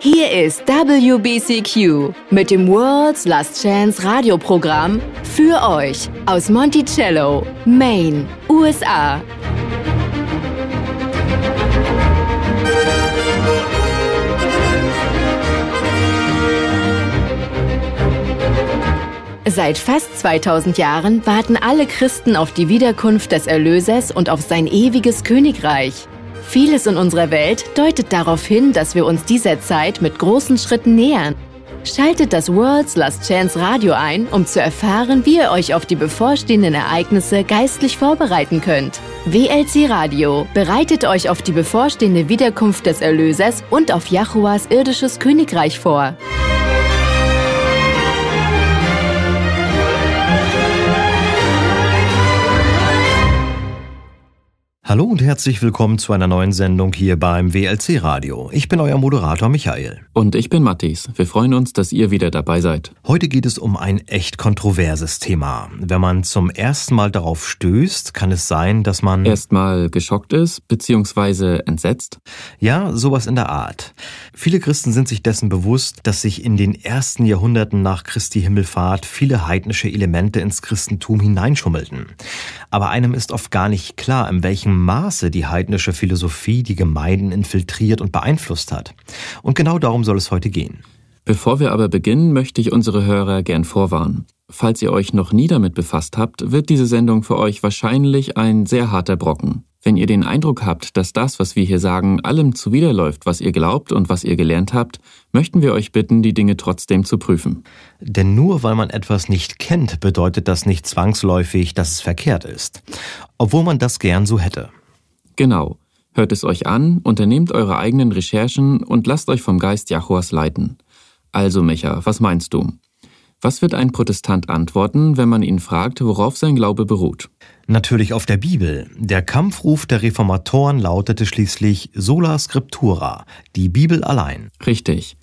Hier ist WBCQ mit dem World's Last Chance Radioprogramm für euch aus Monticello, Maine, USA. Seit fast 2000 Jahren warten alle Christen auf die Wiederkunft des Erlösers und auf sein ewiges Königreich. Vieles in unserer Welt deutet darauf hin, dass wir uns dieser Zeit mit großen Schritten nähern. Schaltet das World's Last Chance Radio ein, um zu erfahren, wie ihr euch auf die bevorstehenden Ereignisse geistlich vorbereiten könnt. WLC Radio bereitet euch auf die bevorstehende Wiederkunft des Erlösers und auf Jahuas irdisches Königreich vor. Hallo und herzlich willkommen zu einer neuen Sendung hier beim WLC Radio. Ich bin euer Moderator Michael. Und ich bin Matthias. Wir freuen uns, dass ihr wieder dabei seid. Heute geht es um ein echt kontroverses Thema. Wenn man zum ersten Mal darauf stößt, kann es sein, dass man erstmal geschockt ist bzw. entsetzt. Ja, sowas in der Art. Viele Christen sind sich dessen bewusst, dass sich in den ersten Jahrhunderten nach Christi Himmelfahrt viele heidnische Elemente ins Christentum hineinschummelten. Aber einem ist oft gar nicht klar, in welchem Maße die heidnische Philosophie die Gemeinden infiltriert und beeinflusst hat. Und genau darum soll es heute gehen. Bevor wir aber beginnen, möchte ich unsere Hörer gern vorwarnen. Falls ihr euch noch nie damit befasst habt, wird diese Sendung für euch wahrscheinlich ein sehr harter Brocken. Wenn ihr den Eindruck habt, dass das, was wir hier sagen, allem zuwiderläuft, was ihr glaubt und was ihr gelernt habt, möchten wir euch bitten, die Dinge trotzdem zu prüfen. Denn nur weil man etwas nicht kennt, bedeutet das nicht zwangsläufig, dass es verkehrt ist. Obwohl man das gern so hätte. Genau. Hört es euch an, unternehmt eure eigenen Recherchen und lasst euch vom Geist Jahuas leiten. Also, Micha, was meinst du? Was wird ein Protestant antworten, wenn man ihn fragt, worauf sein Glaube beruht? Natürlich auf der Bibel. Der Kampfruf der Reformatoren lautete schließlich Sola Scriptura, die Bibel allein. Richtig.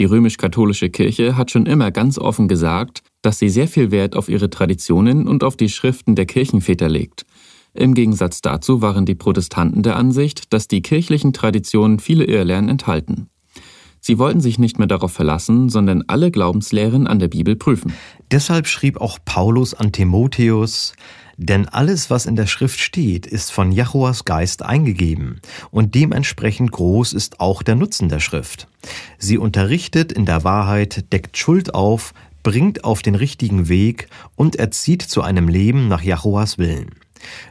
Die römisch-katholische Kirche hat schon immer ganz offen gesagt, dass sie sehr viel Wert auf ihre Traditionen und auf die Schriften der Kirchenväter legt. Im Gegensatz dazu waren die Protestanten der Ansicht, dass die kirchlichen Traditionen viele Irrlehren enthalten. Sie wollten sich nicht mehr darauf verlassen, sondern alle Glaubenslehren an der Bibel prüfen. Deshalb schrieb auch Paulus an Timotheus, denn alles, was in der Schrift steht, ist von Jahuas Geist eingegeben, und dementsprechend groß ist auch der Nutzen der Schrift. Sie unterrichtet in der Wahrheit, deckt Schuld auf, bringt auf den richtigen Weg und erzieht zu einem Leben nach Jahuas Willen.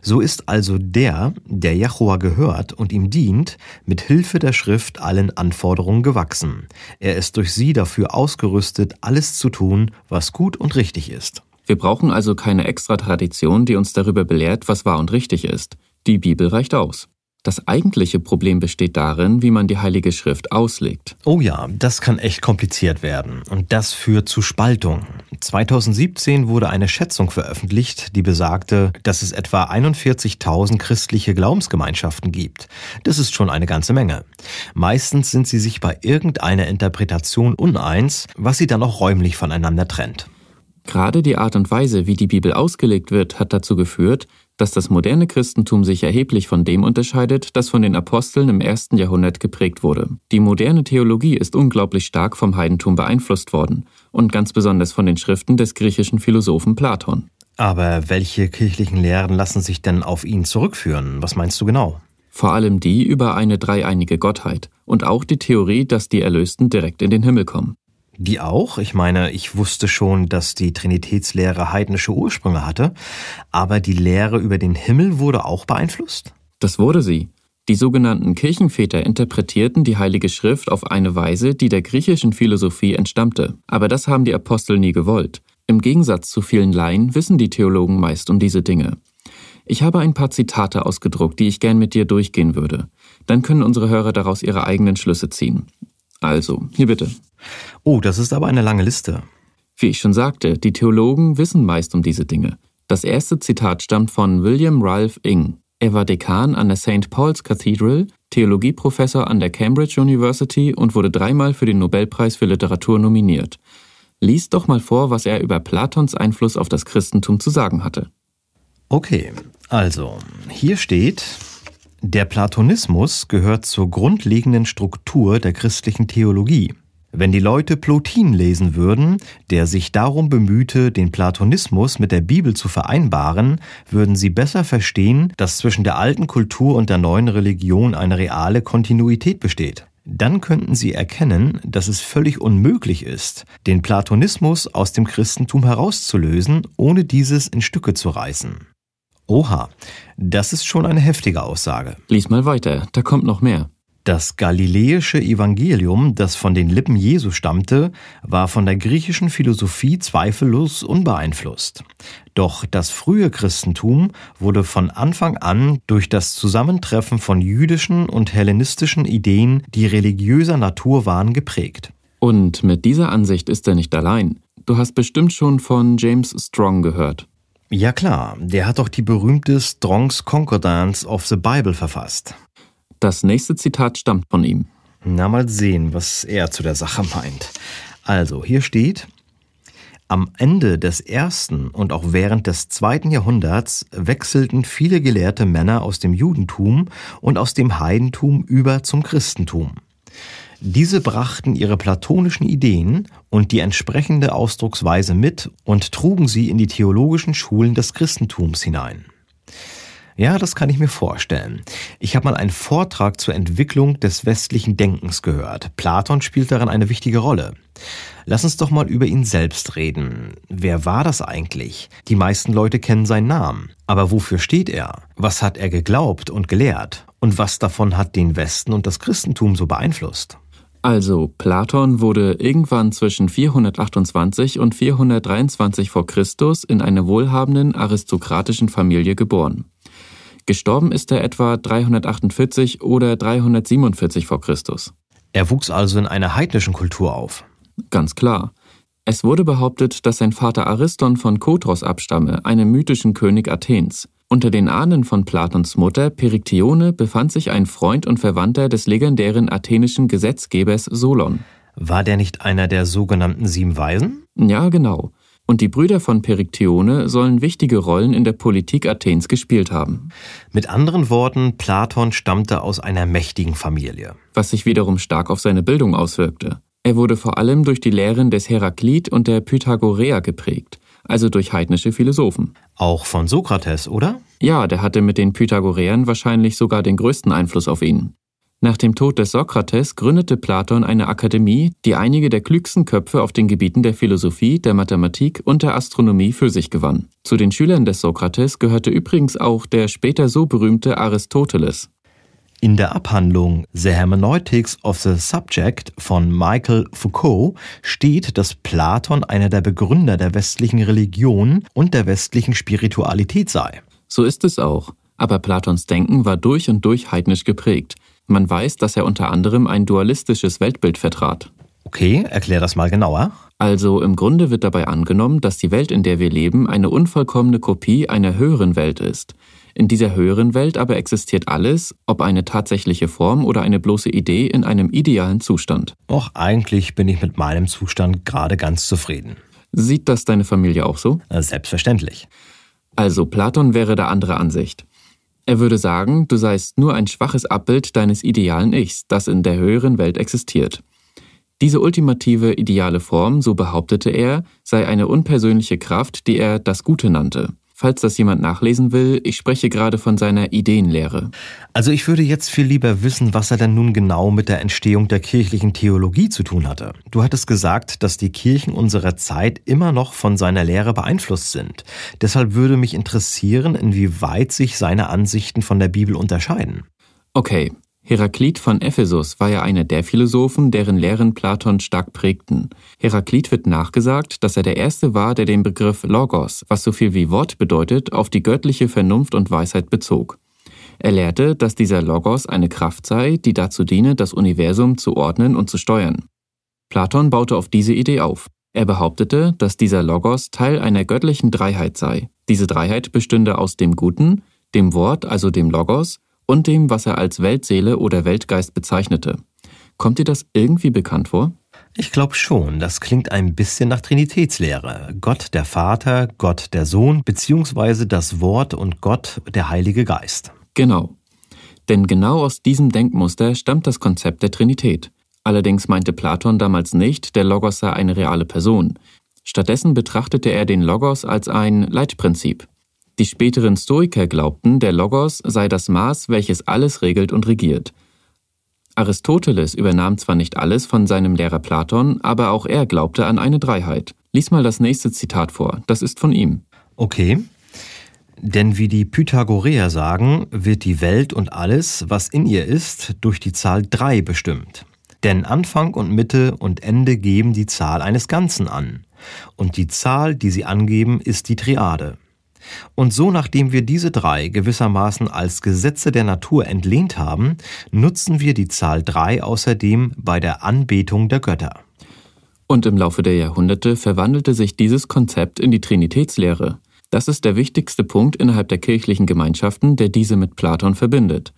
So ist also der, der Jahua gehört und ihm dient, mit Hilfe der Schrift allen Anforderungen gewachsen. Er ist durch sie dafür ausgerüstet, alles zu tun, was gut und richtig ist. Wir brauchen also keine extra Tradition, die uns darüber belehrt, was wahr und richtig ist. Die Bibel reicht aus. Das eigentliche Problem besteht darin, wie man die Heilige Schrift auslegt. Oh ja, das kann echt kompliziert werden und das führt zu Spaltung. 2017 wurde eine Schätzung veröffentlicht, die besagte, dass es etwa 41.000 christliche Glaubensgemeinschaften gibt. Das ist schon eine ganze Menge. Meistens sind sie sich bei irgendeiner Interpretation uneins, was sie dann auch räumlich voneinander trennt. Gerade die Art und Weise, wie die Bibel ausgelegt wird, hat dazu geführt, dass das moderne Christentum sich erheblich von dem unterscheidet, das von den Aposteln im ersten Jahrhundert geprägt wurde. Die moderne Theologie ist unglaublich stark vom Heidentum beeinflusst worden und ganz besonders von den Schriften des griechischen Philosophen Platon. Aber welche kirchlichen Lehren lassen sich denn auf ihn zurückführen? Was meinst du genau? Vor allem die über eine dreieinige Gottheit und auch die Theorie, dass die Erlösten direkt in den Himmel kommen die auch. Ich meine, ich wusste schon, dass die Trinitätslehre heidnische Ursprünge hatte, aber die Lehre über den Himmel wurde auch beeinflusst? Das wurde sie. Die sogenannten Kirchenväter interpretierten die Heilige Schrift auf eine Weise, die der griechischen Philosophie entstammte. Aber das haben die Apostel nie gewollt. Im Gegensatz zu vielen Laien wissen die Theologen meist um diese Dinge. Ich habe ein paar Zitate ausgedruckt, die ich gern mit dir durchgehen würde. Dann können unsere Hörer daraus ihre eigenen Schlüsse ziehen. Also, hier bitte. Oh, das ist aber eine lange Liste. Wie ich schon sagte, die Theologen wissen meist um diese Dinge. Das erste Zitat stammt von William Ralph Ing. Er war Dekan an der St. Paul's Cathedral, Theologieprofessor an der Cambridge University und wurde dreimal für den Nobelpreis für Literatur nominiert. Lies doch mal vor, was er über Platons Einfluss auf das Christentum zu sagen hatte. Okay, also hier steht, der Platonismus gehört zur grundlegenden Struktur der christlichen Theologie. Wenn die Leute Plotin lesen würden, der sich darum bemühte, den Platonismus mit der Bibel zu vereinbaren, würden sie besser verstehen, dass zwischen der alten Kultur und der neuen Religion eine reale Kontinuität besteht. Dann könnten sie erkennen, dass es völlig unmöglich ist, den Platonismus aus dem Christentum herauszulösen, ohne dieses in Stücke zu reißen. Oha, das ist schon eine heftige Aussage. Lies mal weiter, da kommt noch mehr. Das galiläische Evangelium, das von den Lippen Jesu stammte, war von der griechischen Philosophie zweifellos unbeeinflusst. Doch das frühe Christentum wurde von Anfang an durch das Zusammentreffen von jüdischen und hellenistischen Ideen, die religiöser Natur waren, geprägt. Und mit dieser Ansicht ist er nicht allein. Du hast bestimmt schon von James Strong gehört. Ja klar, der hat doch die berühmte Strong's Concordance of the Bible verfasst. Das nächste Zitat stammt von ihm. Na mal sehen, was er zu der Sache meint. Also, hier steht, am Ende des ersten und auch während des zweiten Jahrhunderts wechselten viele gelehrte Männer aus dem Judentum und aus dem Heidentum über zum Christentum. Diese brachten ihre platonischen Ideen und die entsprechende Ausdrucksweise mit und trugen sie in die theologischen Schulen des Christentums hinein. Ja, das kann ich mir vorstellen. Ich habe mal einen Vortrag zur Entwicklung des westlichen Denkens gehört. Platon spielt darin eine wichtige Rolle. Lass uns doch mal über ihn selbst reden. Wer war das eigentlich? Die meisten Leute kennen seinen Namen. Aber wofür steht er? Was hat er geglaubt und gelehrt? Und was davon hat den Westen und das Christentum so beeinflusst? Also Platon wurde irgendwann zwischen 428 und 423 v. Chr. in einer wohlhabenden aristokratischen Familie geboren. Gestorben ist er etwa 348 oder 347 v. Chr. Er wuchs also in einer heidnischen Kultur auf. Ganz klar. Es wurde behauptet, dass sein Vater Ariston von Kotros abstamme, einem mythischen König Athens. Unter den Ahnen von Platons Mutter Periktione befand sich ein Freund und Verwandter des legendären athenischen Gesetzgebers Solon. War der nicht einer der sogenannten sieben Weisen? Ja, genau. Und die Brüder von Periktione sollen wichtige Rollen in der Politik Athens gespielt haben. Mit anderen Worten, Platon stammte aus einer mächtigen Familie. Was sich wiederum stark auf seine Bildung auswirkte. Er wurde vor allem durch die Lehren des Heraklit und der Pythagorea geprägt also durch heidnische Philosophen. Auch von Sokrates, oder? Ja, der hatte mit den Pythagoreern wahrscheinlich sogar den größten Einfluss auf ihn. Nach dem Tod des Sokrates gründete Platon eine Akademie, die einige der klügsten Köpfe auf den Gebieten der Philosophie, der Mathematik und der Astronomie für sich gewann. Zu den Schülern des Sokrates gehörte übrigens auch der später so berühmte Aristoteles. In der Abhandlung The Hermeneutics of the Subject von Michael Foucault steht, dass Platon einer der Begründer der westlichen Religion und der westlichen Spiritualität sei. So ist es auch. Aber Platons Denken war durch und durch heidnisch geprägt. Man weiß, dass er unter anderem ein dualistisches Weltbild vertrat. Okay, erklär das mal genauer. Also im Grunde wird dabei angenommen, dass die Welt, in der wir leben, eine unvollkommene Kopie einer höheren Welt ist. In dieser höheren Welt aber existiert alles, ob eine tatsächliche Form oder eine bloße Idee, in einem idealen Zustand. Doch eigentlich bin ich mit meinem Zustand gerade ganz zufrieden. Sieht das deine Familie auch so? Äh, selbstverständlich. Also Platon wäre da andere Ansicht. Er würde sagen, du seist nur ein schwaches Abbild deines idealen Ichs, das in der höheren Welt existiert. Diese ultimative ideale Form, so behauptete er, sei eine unpersönliche Kraft, die er das Gute nannte. Falls das jemand nachlesen will, ich spreche gerade von seiner Ideenlehre. Also ich würde jetzt viel lieber wissen, was er denn nun genau mit der Entstehung der kirchlichen Theologie zu tun hatte. Du hattest gesagt, dass die Kirchen unserer Zeit immer noch von seiner Lehre beeinflusst sind. Deshalb würde mich interessieren, inwieweit sich seine Ansichten von der Bibel unterscheiden. Okay, Heraklit von Ephesus war ja einer der Philosophen, deren Lehren Platon stark prägten. Heraklit wird nachgesagt, dass er der Erste war, der den Begriff Logos, was so viel wie Wort bedeutet, auf die göttliche Vernunft und Weisheit bezog. Er lehrte, dass dieser Logos eine Kraft sei, die dazu diene, das Universum zu ordnen und zu steuern. Platon baute auf diese Idee auf. Er behauptete, dass dieser Logos Teil einer göttlichen Dreiheit sei. Diese Dreiheit bestünde aus dem Guten, dem Wort, also dem Logos, und dem, was er als Weltseele oder Weltgeist bezeichnete. Kommt dir das irgendwie bekannt vor? Ich glaube schon, das klingt ein bisschen nach Trinitätslehre. Gott der Vater, Gott der Sohn, beziehungsweise das Wort und Gott der Heilige Geist. Genau. Denn genau aus diesem Denkmuster stammt das Konzept der Trinität. Allerdings meinte Platon damals nicht, der Logos sei eine reale Person. Stattdessen betrachtete er den Logos als ein Leitprinzip, die späteren Stoiker glaubten, der Logos sei das Maß, welches alles regelt und regiert. Aristoteles übernahm zwar nicht alles von seinem Lehrer Platon, aber auch er glaubte an eine Dreiheit. Lies mal das nächste Zitat vor, das ist von ihm. Okay. Denn wie die Pythagoreer sagen, wird die Welt und alles, was in ihr ist, durch die Zahl 3 bestimmt. Denn Anfang und Mitte und Ende geben die Zahl eines Ganzen an. Und die Zahl, die sie angeben, ist die Triade. Und so, nachdem wir diese drei gewissermaßen als Gesetze der Natur entlehnt haben, nutzen wir die Zahl drei außerdem bei der Anbetung der Götter. Und im Laufe der Jahrhunderte verwandelte sich dieses Konzept in die Trinitätslehre. Das ist der wichtigste Punkt innerhalb der kirchlichen Gemeinschaften, der diese mit Platon verbindet.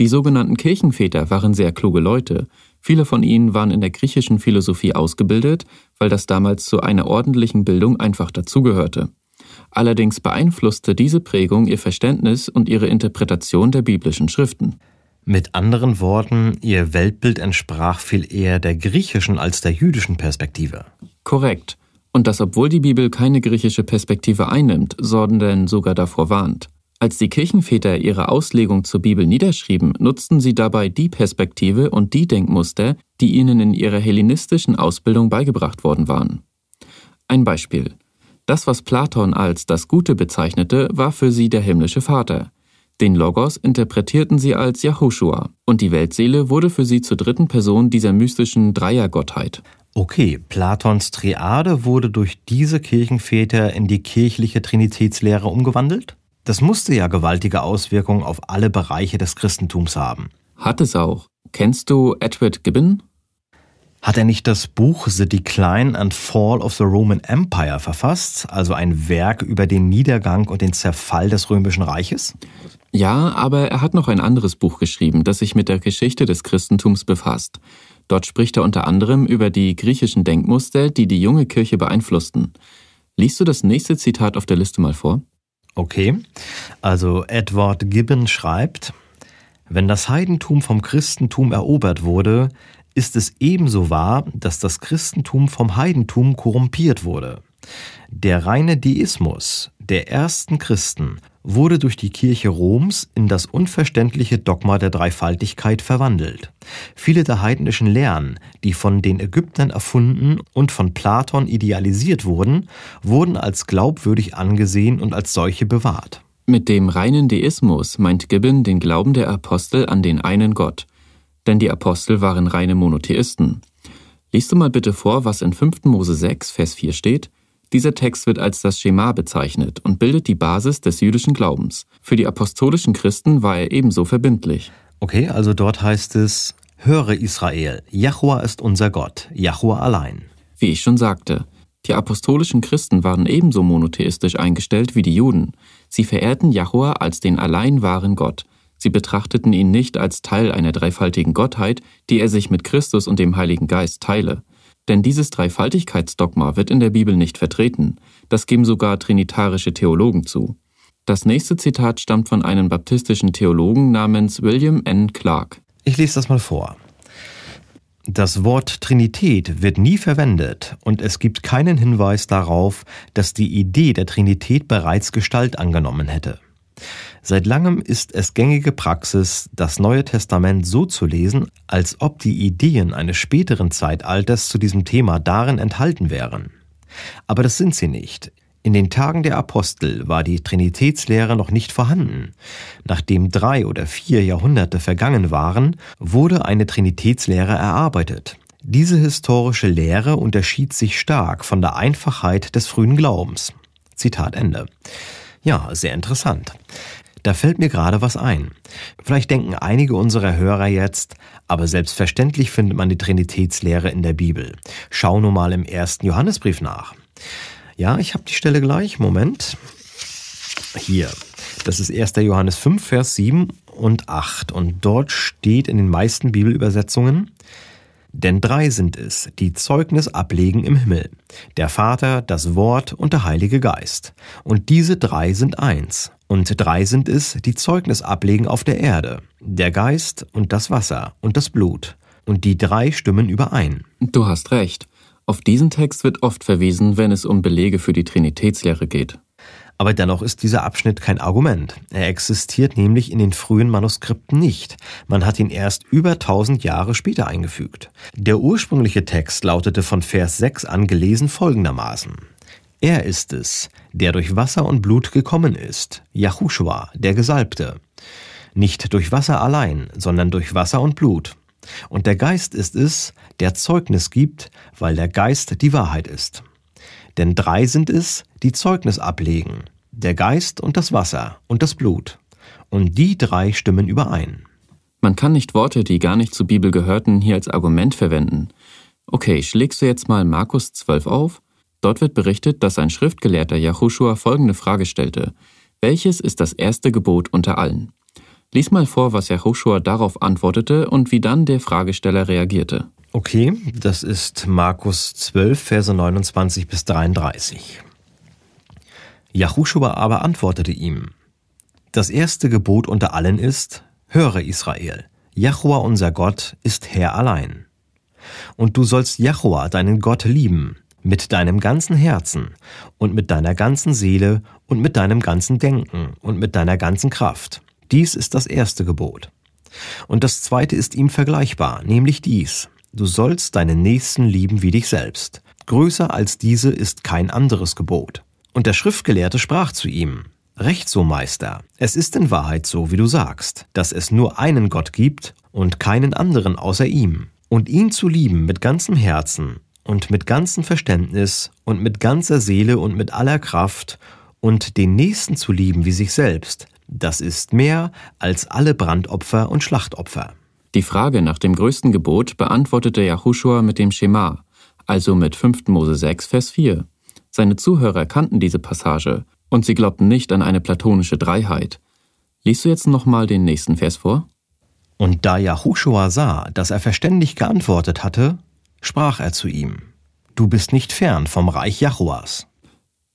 Die sogenannten Kirchenväter waren sehr kluge Leute. Viele von ihnen waren in der griechischen Philosophie ausgebildet, weil das damals zu einer ordentlichen Bildung einfach dazugehörte. Allerdings beeinflusste diese Prägung ihr Verständnis und ihre Interpretation der biblischen Schriften. Mit anderen Worten, ihr Weltbild entsprach viel eher der griechischen als der jüdischen Perspektive. Korrekt. Und das obwohl die Bibel keine griechische Perspektive einnimmt, sondern sogar davor warnt. Als die Kirchenväter ihre Auslegung zur Bibel niederschrieben, nutzten sie dabei die Perspektive und die Denkmuster, die ihnen in ihrer hellenistischen Ausbildung beigebracht worden waren. Ein Beispiel. Das, was Platon als das Gute bezeichnete, war für sie der himmlische Vater. Den Logos interpretierten sie als Yahushua und die Weltseele wurde für sie zur dritten Person dieser mystischen Dreiergottheit. Okay, Platons Triade wurde durch diese Kirchenväter in die kirchliche Trinitätslehre umgewandelt? Das musste ja gewaltige Auswirkungen auf alle Bereiche des Christentums haben. Hat es auch. Kennst du Edward Gibbon? Hat er nicht das Buch The Decline and Fall of the Roman Empire verfasst, also ein Werk über den Niedergang und den Zerfall des römischen Reiches? Ja, aber er hat noch ein anderes Buch geschrieben, das sich mit der Geschichte des Christentums befasst. Dort spricht er unter anderem über die griechischen Denkmuster, die die junge Kirche beeinflussten. Liest du das nächste Zitat auf der Liste mal vor? Okay, also Edward Gibbon schreibt, wenn das Heidentum vom Christentum erobert wurde, ist es ebenso wahr, dass das Christentum vom Heidentum korrumpiert wurde. Der reine Deismus der ersten Christen wurde durch die Kirche Roms in das unverständliche Dogma der Dreifaltigkeit verwandelt. Viele der heidnischen Lehren, die von den Ägyptern erfunden und von Platon idealisiert wurden, wurden als glaubwürdig angesehen und als solche bewahrt. Mit dem reinen Deismus meint Gibbon den Glauben der Apostel an den einen Gott denn die Apostel waren reine Monotheisten. Lies du mal bitte vor, was in 5. Mose 6, Vers 4 steht. Dieser Text wird als das Schema bezeichnet und bildet die Basis des jüdischen Glaubens. Für die apostolischen Christen war er ebenso verbindlich. Okay, also dort heißt es, höre Israel, Jahua ist unser Gott, Jahua allein. Wie ich schon sagte, die apostolischen Christen waren ebenso monotheistisch eingestellt wie die Juden. Sie verehrten Jahua als den allein wahren Gott Sie betrachteten ihn nicht als Teil einer dreifaltigen Gottheit, die er sich mit Christus und dem Heiligen Geist teile. Denn dieses Dreifaltigkeitsdogma wird in der Bibel nicht vertreten, das geben sogar trinitarische Theologen zu. Das nächste Zitat stammt von einem baptistischen Theologen namens William N. Clark. Ich lese das mal vor. Das Wort Trinität wird nie verwendet und es gibt keinen Hinweis darauf, dass die Idee der Trinität bereits Gestalt angenommen hätte. Seit langem ist es gängige Praxis, das Neue Testament so zu lesen, als ob die Ideen eines späteren Zeitalters zu diesem Thema darin enthalten wären. Aber das sind sie nicht. In den Tagen der Apostel war die Trinitätslehre noch nicht vorhanden. Nachdem drei oder vier Jahrhunderte vergangen waren, wurde eine Trinitätslehre erarbeitet. Diese historische Lehre unterschied sich stark von der Einfachheit des frühen Glaubens. Zitat Ende. Ja, sehr interessant. Da fällt mir gerade was ein. Vielleicht denken einige unserer Hörer jetzt, aber selbstverständlich findet man die Trinitätslehre in der Bibel. Schau nur mal im ersten Johannesbrief nach. Ja, ich habe die Stelle gleich. Moment. Hier. Das ist 1. Johannes 5, Vers 7 und 8. Und dort steht in den meisten Bibelübersetzungen, denn drei sind es, die Zeugnis ablegen im Himmel, der Vater, das Wort und der Heilige Geist. Und diese drei sind eins. Und drei sind es, die Zeugnis ablegen auf der Erde, der Geist und das Wasser und das Blut. Und die drei stimmen überein. Du hast recht. Auf diesen Text wird oft verwiesen, wenn es um Belege für die Trinitätslehre geht. Aber dennoch ist dieser Abschnitt kein Argument. Er existiert nämlich in den frühen Manuskripten nicht. Man hat ihn erst über 1000 Jahre später eingefügt. Der ursprüngliche Text lautete von Vers 6 an gelesen folgendermaßen. Er ist es, der durch Wasser und Blut gekommen ist, Yahushua, der Gesalbte. Nicht durch Wasser allein, sondern durch Wasser und Blut. Und der Geist ist es, der Zeugnis gibt, weil der Geist die Wahrheit ist. Denn drei sind es, die Zeugnis ablegen, der Geist und das Wasser und das Blut. Und die drei stimmen überein. Man kann nicht Worte, die gar nicht zur Bibel gehörten, hier als Argument verwenden. Okay, schlägst du jetzt mal Markus 12 auf? Dort wird berichtet, dass ein Schriftgelehrter Yahushua folgende Frage stellte: Welches ist das erste Gebot unter allen? Lies mal vor, was Yahushua darauf antwortete und wie dann der Fragesteller reagierte. Okay, das ist Markus 12, Verse 29 bis 33. Jahuschuba aber antwortete ihm, Das erste Gebot unter allen ist, höre Israel, Jahua unser Gott ist Herr allein. Und du sollst Jahua deinen Gott lieben, mit deinem ganzen Herzen und mit deiner ganzen Seele und mit deinem ganzen Denken und mit deiner ganzen Kraft. Dies ist das erste Gebot. Und das zweite ist ihm vergleichbar, nämlich dies. Du sollst deinen Nächsten lieben wie dich selbst. Größer als diese ist kein anderes Gebot. Und der Schriftgelehrte sprach zu ihm, Recht so, Meister, es ist in Wahrheit so, wie du sagst, dass es nur einen Gott gibt und keinen anderen außer ihm. Und ihn zu lieben mit ganzem Herzen und mit ganzem Verständnis und mit ganzer Seele und mit aller Kraft und den Nächsten zu lieben wie sich selbst, das ist mehr als alle Brandopfer und Schlachtopfer. Die Frage nach dem größten Gebot beantwortete Yahushua mit dem Schema, also mit 5. Mose 6, Vers 4. Seine Zuhörer kannten diese Passage und sie glaubten nicht an eine platonische Dreiheit. Liest du jetzt nochmal den nächsten Vers vor? Und da Yahushua sah, dass er verständig geantwortet hatte, sprach er zu ihm: Du bist nicht fern vom Reich Jachuas.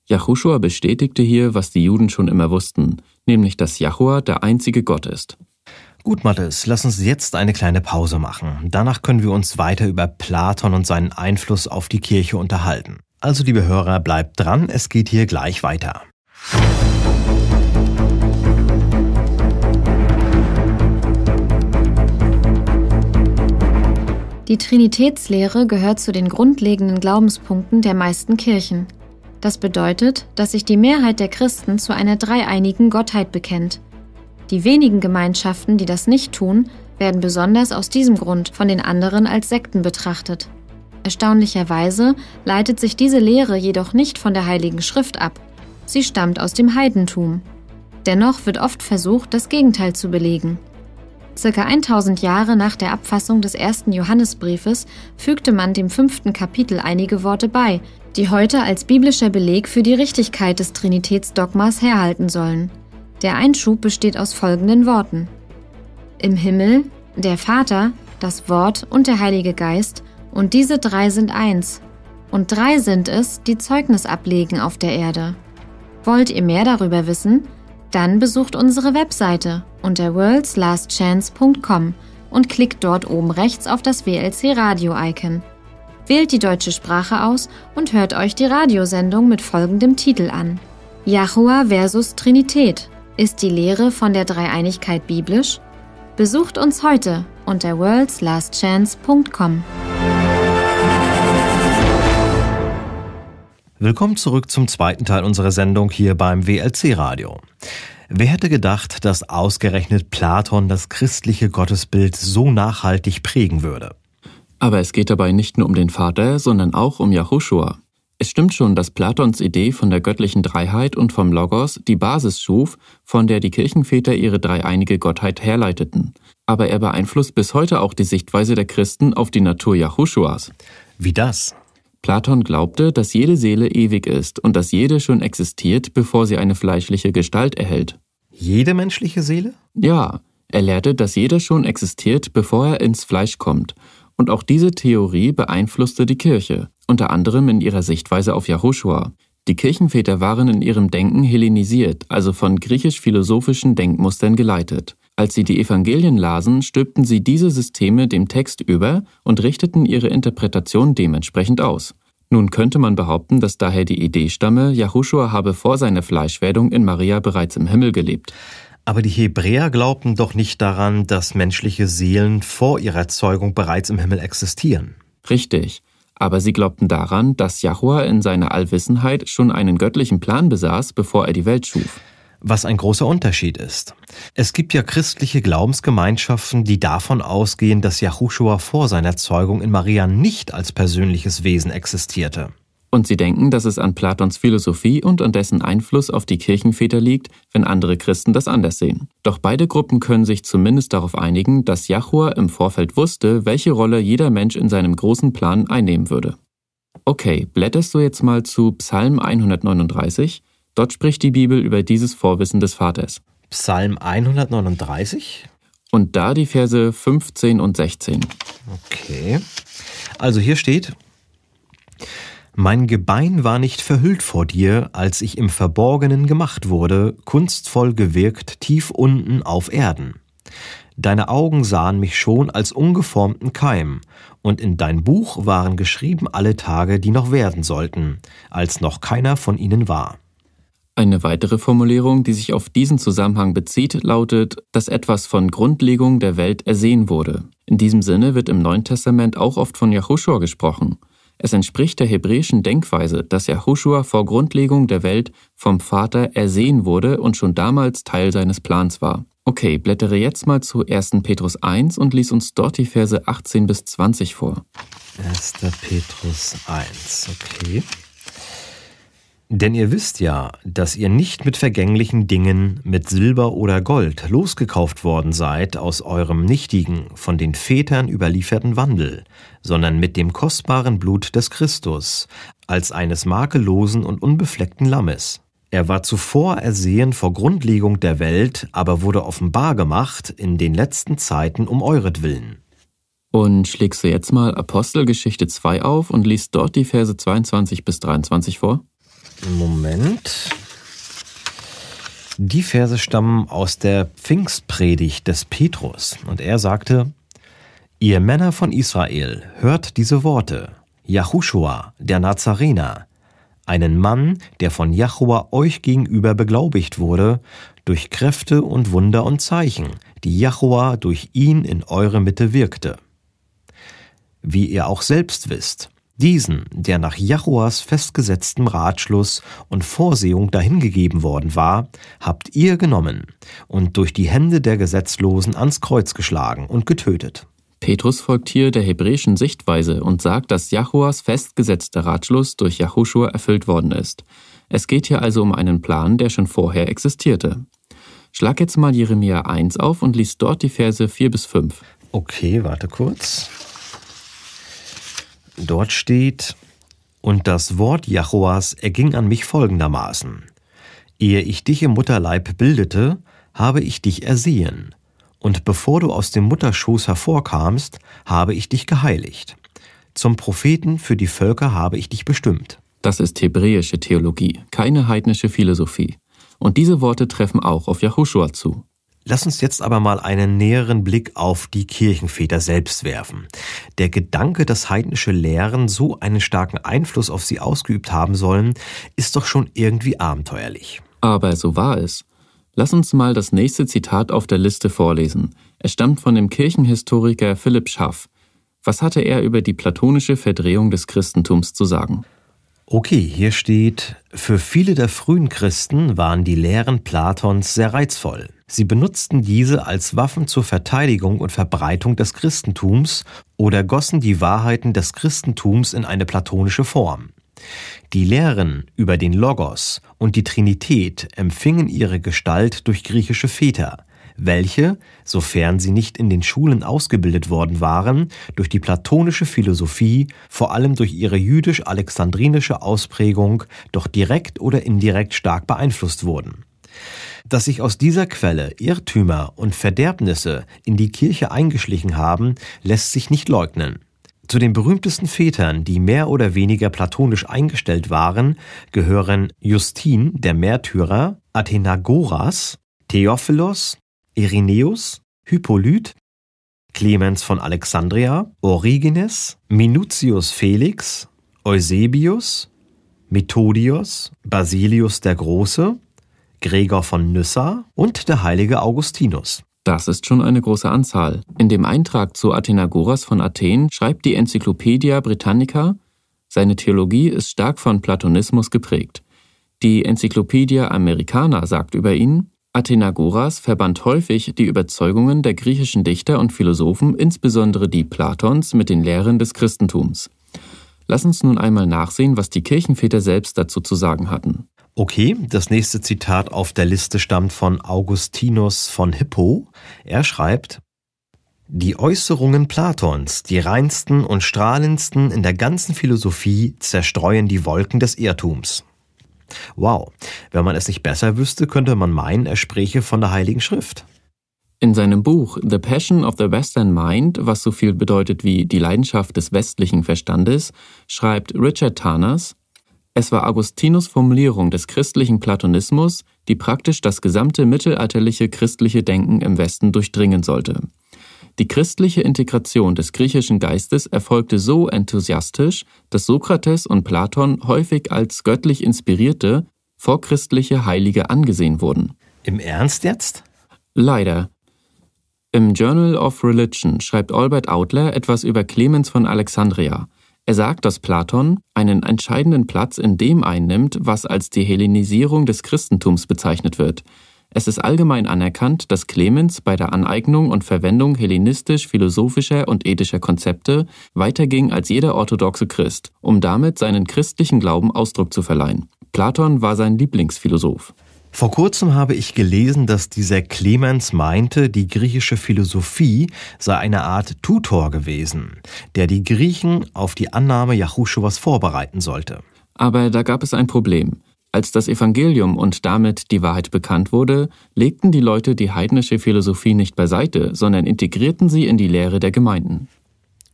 Yahushua bestätigte hier, was die Juden schon immer wussten, nämlich dass Jahua der einzige Gott ist. Gut, Mathis, lass uns jetzt eine kleine Pause machen. Danach können wir uns weiter über Platon und seinen Einfluss auf die Kirche unterhalten. Also, liebe Hörer, bleibt dran, es geht hier gleich weiter. Die Trinitätslehre gehört zu den grundlegenden Glaubenspunkten der meisten Kirchen. Das bedeutet, dass sich die Mehrheit der Christen zu einer dreieinigen Gottheit bekennt – die wenigen Gemeinschaften, die das nicht tun, werden besonders aus diesem Grund von den anderen als Sekten betrachtet. Erstaunlicherweise leitet sich diese Lehre jedoch nicht von der Heiligen Schrift ab. Sie stammt aus dem Heidentum. Dennoch wird oft versucht, das Gegenteil zu belegen. Circa 1000 Jahre nach der Abfassung des ersten Johannesbriefes fügte man dem fünften Kapitel einige Worte bei, die heute als biblischer Beleg für die Richtigkeit des Trinitätsdogmas herhalten sollen. Der Einschub besteht aus folgenden Worten. Im Himmel, der Vater, das Wort und der Heilige Geist, und diese drei sind eins. Und drei sind es, die Zeugnis ablegen auf der Erde. Wollt ihr mehr darüber wissen? Dann besucht unsere Webseite unter worldslastchance.com und klickt dort oben rechts auf das WLC Radio-Icon. Wählt die deutsche Sprache aus und hört euch die Radiosendung mit folgendem Titel an. Jahua versus Trinität ist die Lehre von der Dreieinigkeit biblisch? Besucht uns heute unter worldslastchance.com. Willkommen zurück zum zweiten Teil unserer Sendung hier beim WLC Radio. Wer hätte gedacht, dass ausgerechnet Platon das christliche Gottesbild so nachhaltig prägen würde? Aber es geht dabei nicht nur um den Vater, sondern auch um Yahushua. Es stimmt schon, dass Platons Idee von der göttlichen Dreiheit und vom Logos die Basis schuf, von der die Kirchenväter ihre dreieinige Gottheit herleiteten. Aber er beeinflusst bis heute auch die Sichtweise der Christen auf die Natur Jahushuas. Wie das? Platon glaubte, dass jede Seele ewig ist und dass jede schon existiert, bevor sie eine fleischliche Gestalt erhält. Jede menschliche Seele? Ja, er lehrte, dass jeder schon existiert, bevor er ins Fleisch kommt und auch diese Theorie beeinflusste die Kirche, unter anderem in ihrer Sichtweise auf Yahushua. Die Kirchenväter waren in ihrem Denken hellenisiert, also von griechisch-philosophischen Denkmustern geleitet. Als sie die Evangelien lasen, stülpten sie diese Systeme dem Text über und richteten ihre Interpretation dementsprechend aus. Nun könnte man behaupten, dass daher die Idee stamme, Yahushua habe vor seiner Fleischwerdung in Maria bereits im Himmel gelebt. Aber die Hebräer glaubten doch nicht daran, dass menschliche Seelen vor ihrer Zeugung bereits im Himmel existieren. Richtig. Aber sie glaubten daran, dass Jahua in seiner Allwissenheit schon einen göttlichen Plan besaß, bevor er die Welt schuf was ein großer Unterschied ist. Es gibt ja christliche Glaubensgemeinschaften, die davon ausgehen, dass Yahushua vor seiner Zeugung in Maria nicht als persönliches Wesen existierte. Und sie denken, dass es an Platons Philosophie und an dessen Einfluss auf die Kirchenväter liegt, wenn andere Christen das anders sehen. Doch beide Gruppen können sich zumindest darauf einigen, dass Yahua im Vorfeld wusste, welche Rolle jeder Mensch in seinem großen Plan einnehmen würde. Okay, blätterst du jetzt mal zu Psalm 139? Dort spricht die Bibel über dieses Vorwissen des Vaters. Psalm 139? Und da die Verse 15 und 16. Okay. Also hier steht, mein Gebein war nicht verhüllt vor dir, als ich im Verborgenen gemacht wurde, kunstvoll gewirkt tief unten auf Erden. Deine Augen sahen mich schon als ungeformten Keim, und in dein Buch waren geschrieben alle Tage, die noch werden sollten, als noch keiner von ihnen war. Eine weitere Formulierung, die sich auf diesen Zusammenhang bezieht, lautet, dass etwas von Grundlegung der Welt ersehen wurde. In diesem Sinne wird im Neuen Testament auch oft von Yahushua gesprochen. Es entspricht der hebräischen Denkweise, dass Yahushua vor Grundlegung der Welt vom Vater ersehen wurde und schon damals Teil seines Plans war. Okay, blättere jetzt mal zu 1. Petrus 1 und lies uns dort die Verse 18 bis 20 vor. 1. Petrus 1, okay. Denn ihr wisst ja, dass ihr nicht mit vergänglichen Dingen, mit Silber oder Gold losgekauft worden seid aus eurem nichtigen, von den Vätern überlieferten Wandel, sondern mit dem kostbaren Blut des Christus, als eines makellosen und unbefleckten Lammes. Er war zuvor ersehen vor Grundlegung der Welt, aber wurde offenbar gemacht in den letzten Zeiten um euretwillen. Und schlägst du jetzt mal Apostelgeschichte 2 auf und liest dort die Verse 22 bis 23 vor? Moment. Die Verse stammen aus der Pfingstpredigt des Petrus. Und er sagte, Ihr Männer von Israel, hört diese Worte. Yahushua, der Nazarener, einen Mann, der von Jahua euch gegenüber beglaubigt wurde, durch Kräfte und Wunder und Zeichen, die Jahua durch ihn in eure Mitte wirkte. Wie ihr auch selbst wisst, diesen, der nach Jahuas festgesetztem Ratschluss und Vorsehung dahingegeben worden war, habt ihr genommen und durch die Hände der Gesetzlosen ans Kreuz geschlagen und getötet. Petrus folgt hier der hebräischen Sichtweise und sagt, dass Jahuas festgesetzter Ratschluss durch Jahoshua erfüllt worden ist. Es geht hier also um einen Plan, der schon vorher existierte. Schlag jetzt mal Jeremia 1 auf und lies dort die Verse 4 bis 5. Okay, warte kurz. Dort steht, und das Wort Jachoas erging an mich folgendermaßen. Ehe ich dich im Mutterleib bildete, habe ich dich ersehen. Und bevor du aus dem Mutterschoß hervorkamst, habe ich dich geheiligt. Zum Propheten für die Völker habe ich dich bestimmt. Das ist hebräische Theologie, keine heidnische Philosophie. Und diese Worte treffen auch auf Yahushua zu. Lass uns jetzt aber mal einen näheren Blick auf die Kirchenväter selbst werfen. Der Gedanke, dass heidnische Lehren so einen starken Einfluss auf sie ausgeübt haben sollen, ist doch schon irgendwie abenteuerlich. Aber so war es. Lass uns mal das nächste Zitat auf der Liste vorlesen. Es stammt von dem Kirchenhistoriker Philipp Schaff. Was hatte er über die platonische Verdrehung des Christentums zu sagen? Okay, hier steht, für viele der frühen Christen waren die Lehren Platons sehr reizvoll. Sie benutzten diese als Waffen zur Verteidigung und Verbreitung des Christentums oder gossen die Wahrheiten des Christentums in eine platonische Form. Die Lehren über den Logos und die Trinität empfingen ihre Gestalt durch griechische Väter, welche, sofern sie nicht in den Schulen ausgebildet worden waren, durch die platonische Philosophie, vor allem durch ihre jüdisch-alexandrinische Ausprägung, doch direkt oder indirekt stark beeinflusst wurden dass sich aus dieser Quelle Irrtümer und Verderbnisse in die Kirche eingeschlichen haben, lässt sich nicht leugnen. Zu den berühmtesten Vätern, die mehr oder weniger platonisch eingestellt waren, gehören Justin, der Märtyrer, Athenagoras, Theophilos, Irenäus, Hippolyt, Clemens von Alexandria, Origenes, Minucius Felix, Eusebius, Methodius, Basilius der Große, Gregor von Nyssa und der heilige Augustinus. Das ist schon eine große Anzahl. In dem Eintrag zu Athenagoras von Athen schreibt die Enzyklopädia Britannica, seine Theologie ist stark von Platonismus geprägt. Die Enzyklopädia Americana sagt über ihn, Athenagoras verband häufig die Überzeugungen der griechischen Dichter und Philosophen, insbesondere die Platons, mit den Lehren des Christentums. Lass uns nun einmal nachsehen, was die Kirchenväter selbst dazu zu sagen hatten. Okay, das nächste Zitat auf der Liste stammt von Augustinus von Hippo. Er schreibt, die Äußerungen Platons, die reinsten und strahlendsten in der ganzen Philosophie, zerstreuen die Wolken des Irrtums. Wow, wenn man es nicht besser wüsste, könnte man meinen, er spräche von der Heiligen Schrift. In seinem Buch The Passion of the Western Mind, was so viel bedeutet wie die Leidenschaft des westlichen Verstandes, schreibt Richard Tarnas, es war Augustinus Formulierung des christlichen Platonismus, die praktisch das gesamte mittelalterliche christliche Denken im Westen durchdringen sollte. Die christliche Integration des griechischen Geistes erfolgte so enthusiastisch, dass Sokrates und Platon häufig als göttlich inspirierte, vorchristliche Heilige angesehen wurden. Im Ernst jetzt? Leider. Im Journal of Religion schreibt Albert Outler etwas über Clemens von Alexandria – er sagt, dass Platon einen entscheidenden Platz in dem einnimmt, was als die Hellenisierung des Christentums bezeichnet wird. Es ist allgemein anerkannt, dass Clemens bei der Aneignung und Verwendung hellenistisch-philosophischer und ethischer Konzepte weiterging als jeder orthodoxe Christ, um damit seinen christlichen Glauben Ausdruck zu verleihen. Platon war sein Lieblingsphilosoph. Vor kurzem habe ich gelesen, dass dieser Clemens meinte, die griechische Philosophie sei eine Art Tutor gewesen, der die Griechen auf die Annahme Jahuschuas vorbereiten sollte. Aber da gab es ein Problem. Als das Evangelium und damit die Wahrheit bekannt wurde, legten die Leute die heidnische Philosophie nicht beiseite, sondern integrierten sie in die Lehre der Gemeinden.